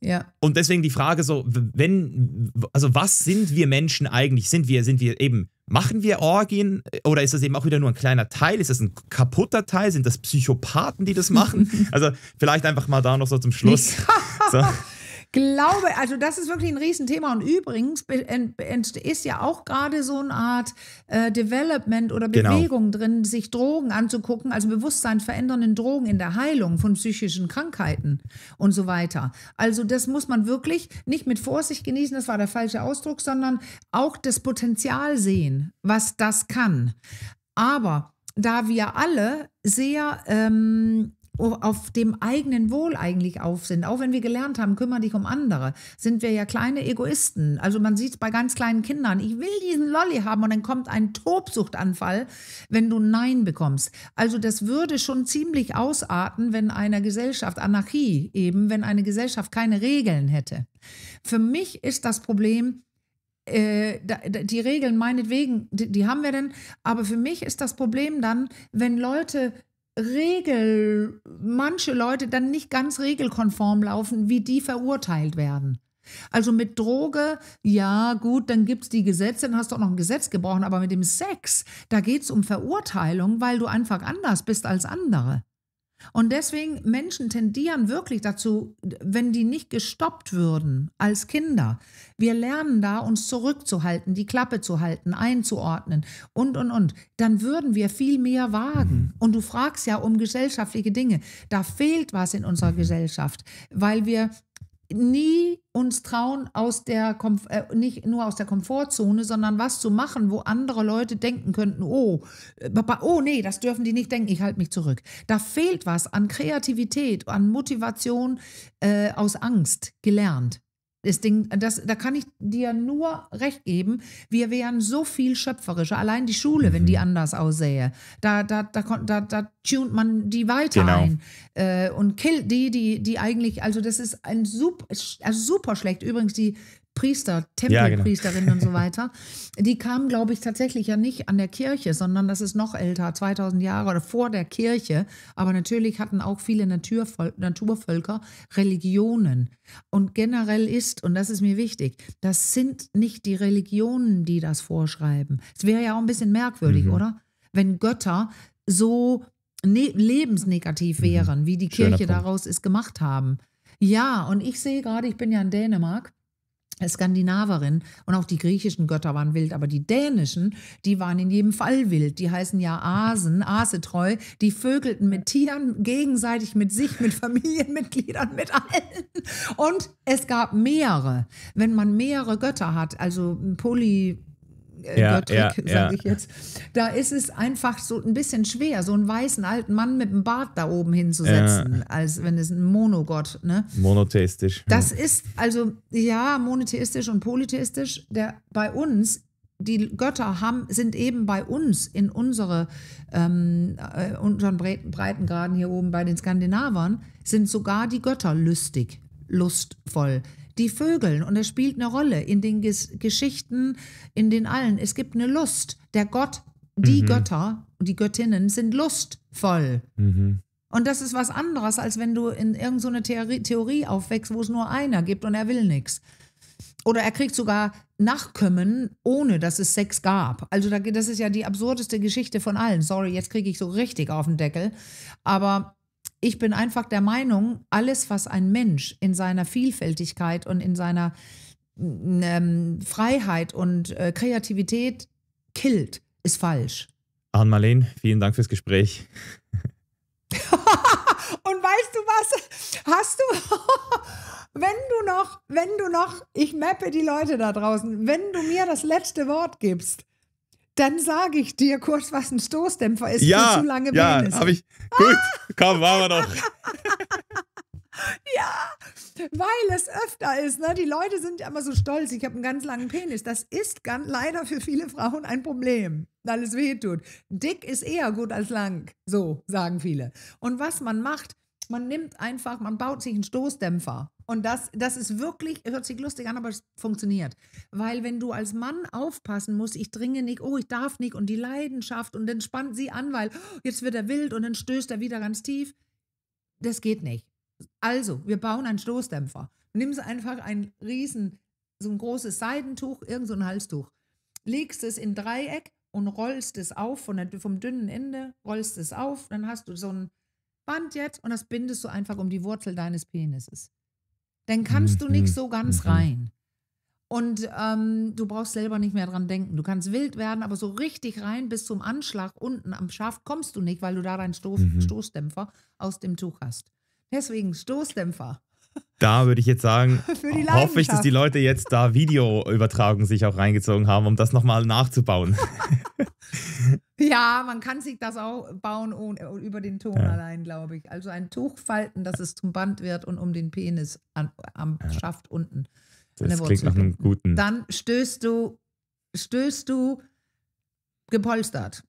ja. Und deswegen die Frage so, wenn, also was sind wir Menschen eigentlich? Sind wir, sind wir eben, machen wir Orgien äh, oder ist das eben auch wieder nur ein kleiner Teil? Ist das ein kaputter Teil? Sind das Psychopathen, die das machen? also vielleicht einfach mal da noch so zum Schluss. so. glaube, also das ist wirklich ein Riesenthema. Und übrigens ist ja auch gerade so eine Art äh, Development oder genau. Bewegung genau. drin, sich Drogen anzugucken, also Bewusstsein verändernden Drogen in der Heilung von psychischen Krankheiten und so weiter. Also das muss man wirklich nicht mit Vorsicht genießen, das war der falsche Ausdruck, sondern auch das Potenzial sehen, was das kann. Aber da wir alle sehr ähm, auf dem eigenen Wohl eigentlich auf sind. Auch wenn wir gelernt haben, kümmere dich um andere, sind wir ja kleine Egoisten. Also man sieht es bei ganz kleinen Kindern. Ich will diesen Lolli haben und dann kommt ein Tobsuchtanfall, wenn du Nein bekommst. Also das würde schon ziemlich ausarten, wenn einer Gesellschaft, Anarchie eben, wenn eine Gesellschaft keine Regeln hätte. Für mich ist das Problem, äh, die Regeln meinetwegen, die, haben wir denn. Aber für mich ist das Problem dann, wenn Leute Regel, manche Leute dann nicht ganz regelkonform laufen, wie die verurteilt werden. Also mit Droge, ja gut, dann gibt es die Gesetze, dann hast du auch noch ein Gesetz gebrochen, aber mit dem Sex, da geht es um Verurteilung, weil du einfach anders bist als andere. Und deswegen, Menschen tendieren wirklich dazu, wenn die nicht gestoppt würden als Kinder. Wir lernen da, uns zurückzuhalten, die Klappe zu halten, einzuordnen und, und, und. Dann würden wir viel mehr wagen. Mhm. Und du fragst ja um gesellschaftliche Dinge. Da fehlt was in unserer Gesellschaft, weil wir nie uns trauen, aus der Komf äh, nicht nur aus der Komfortzone, sondern was zu machen, wo andere Leute denken könnten, oh, äh, Papa, oh nee, das dürfen die nicht denken, ich halte mich zurück. Da fehlt was an Kreativität, an Motivation äh, aus Angst gelernt. Das Ding, das, da kann ich dir nur recht geben, wir wären so viel schöpferischer. Allein die Schule, mhm. wenn die mhm. anders aussähe, da, da, da, da, da tunt man die weiter genau. ein äh, und killt die, die, die eigentlich, also das ist ein super, also super schlecht. Übrigens, die, Priester, Tempelpriesterinnen ja, genau. und so weiter, die kamen, glaube ich, tatsächlich ja nicht an der Kirche, sondern das ist noch älter, 2000 Jahre oder vor der Kirche. Aber natürlich hatten auch viele Naturvöl Naturvölker Religionen. Und generell ist, und das ist mir wichtig, das sind nicht die Religionen, die das vorschreiben. Es wäre ja auch ein bisschen merkwürdig, mhm. oder? Wenn Götter so ne lebensnegativ mhm. wären, mhm. wie die Kirche daraus es gemacht haben. Ja, und ich sehe gerade, ich bin ja in Dänemark Skandinaverin und auch die griechischen Götter waren wild, aber die dänischen, die waren in jedem Fall wild. Die heißen ja Asen, Asetreu. Die vögelten mit Tieren, gegenseitig mit sich, mit Familienmitgliedern, mit allen. Und es gab mehrere. Wenn man mehrere Götter hat, also poly, äh, ja, ja, sage ja. ich jetzt. Da ist es einfach so ein bisschen schwer, so einen weißen alten Mann mit einem Bart da oben hinzusetzen, als wenn es ein Monogott, ne? Monotheistisch. Hm. Das ist also, ja, monotheistisch und polytheistisch. Der, bei uns die Götter haben, sind eben bei uns in unsere ähm, äh, unseren Breitengraden hier oben bei den Skandinavern, sind sogar die Götter lustig, lustvoll die Vögeln und es spielt eine Rolle in den Ges Geschichten, in den allen. Es gibt eine Lust. Der Gott, die mhm. Götter und die Göttinnen sind lustvoll. Mhm. Und das ist was anderes, als wenn du in irgendeine Theorie, Theorie aufwächst, wo es nur einer gibt und er will nichts. Oder er kriegt sogar Nachkommen, ohne dass es Sex gab. Also das ist ja die absurdeste Geschichte von allen. Sorry, jetzt kriege ich so richtig auf den Deckel. Aber ich bin einfach der Meinung, alles, was ein Mensch in seiner Vielfältigkeit und in seiner mm, ähm, Freiheit und äh, Kreativität killt, ist falsch. Anne Marleen, vielen Dank fürs Gespräch. und weißt du was? Hast du, wenn du noch, wenn du noch, ich mappe die Leute da draußen, wenn du mir das letzte Wort gibst, dann sage ich dir kurz, was ein Stoßdämpfer ist. Ja, zu lange ja, habe ich. Gut, komm, machen wir doch. ja, weil es öfter ist. Ne? Die Leute sind ja immer so stolz. Ich habe einen ganz langen Penis. Das ist ganz, leider für viele Frauen ein Problem, weil es wehtut. Dick ist eher gut als lang. So sagen viele. Und was man macht, man nimmt einfach, man baut sich einen Stoßdämpfer und das, das ist wirklich, hört sich lustig an, aber es funktioniert. Weil wenn du als Mann aufpassen musst, ich dringe nicht, oh, ich darf nicht und die Leidenschaft und dann spannt sie an, weil oh, jetzt wird er wild und dann stößt er wieder ganz tief. Das geht nicht. Also, wir bauen einen Stoßdämpfer. Nimmst einfach ein riesen, so ein großes Seidentuch, irgend so ein Halstuch. Legst es in Dreieck und rollst es auf von der, vom dünnen Ende, rollst es auf, dann hast du so ein Band jetzt und das bindest du einfach um die Wurzel deines Penises dann kannst du nicht mhm, so ganz mhm, mhm. rein. Und ähm, du brauchst selber nicht mehr dran denken. Du kannst wild werden, aber so richtig rein bis zum Anschlag unten am Schaft kommst du nicht, weil du da deinen Stoß, mhm. Stoßdämpfer aus dem Tuch hast. Deswegen Stoßdämpfer da würde ich jetzt sagen, hoffe ich, dass die Leute jetzt da Videoübertragung sich auch reingezogen haben, um das nochmal nachzubauen. ja, man kann sich das auch bauen ohne, über den Ton ja. allein, glaube ich. Also ein Tuch falten, dass es zum Band wird und um den Penis an, am ja. Schaft unten. Das klingt nach einem guten. Dann stößt du, stößt du gepolstert.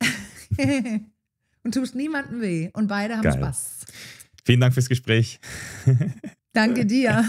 und tust niemandem weh und beide haben Geil. Spaß. Vielen Dank fürs Gespräch. Danke dir.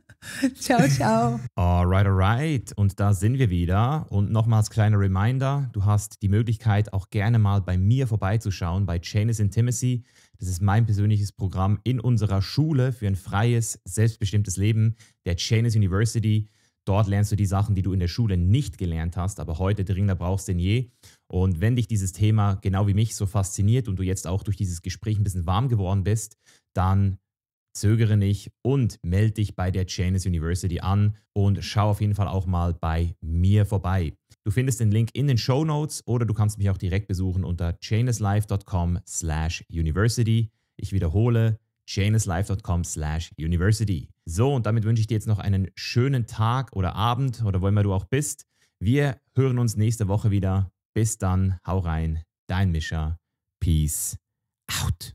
ciao, ciao. Alright, alright. Und da sind wir wieder. Und nochmals kleiner Reminder: Du hast die Möglichkeit, auch gerne mal bei mir vorbeizuschauen bei Chains Intimacy. Das ist mein persönliches Programm in unserer Schule für ein freies, selbstbestimmtes Leben der Chains University. Dort lernst du die Sachen, die du in der Schule nicht gelernt hast, aber heute dringender brauchst denn je. Und wenn dich dieses Thema genau wie mich so fasziniert und du jetzt auch durch dieses Gespräch ein bisschen warm geworden bist, dann zögere nicht und melde dich bei der Janus University an und schau auf jeden Fall auch mal bei mir vorbei. Du findest den Link in den Show Notes oder du kannst mich auch direkt besuchen unter januslife.com slash university. Ich wiederhole, januslife.com slash university. So, und damit wünsche ich dir jetzt noch einen schönen Tag oder Abend oder wo immer du auch bist. Wir hören uns nächste Woche wieder. Bis dann, hau rein, dein Mischa. Peace out.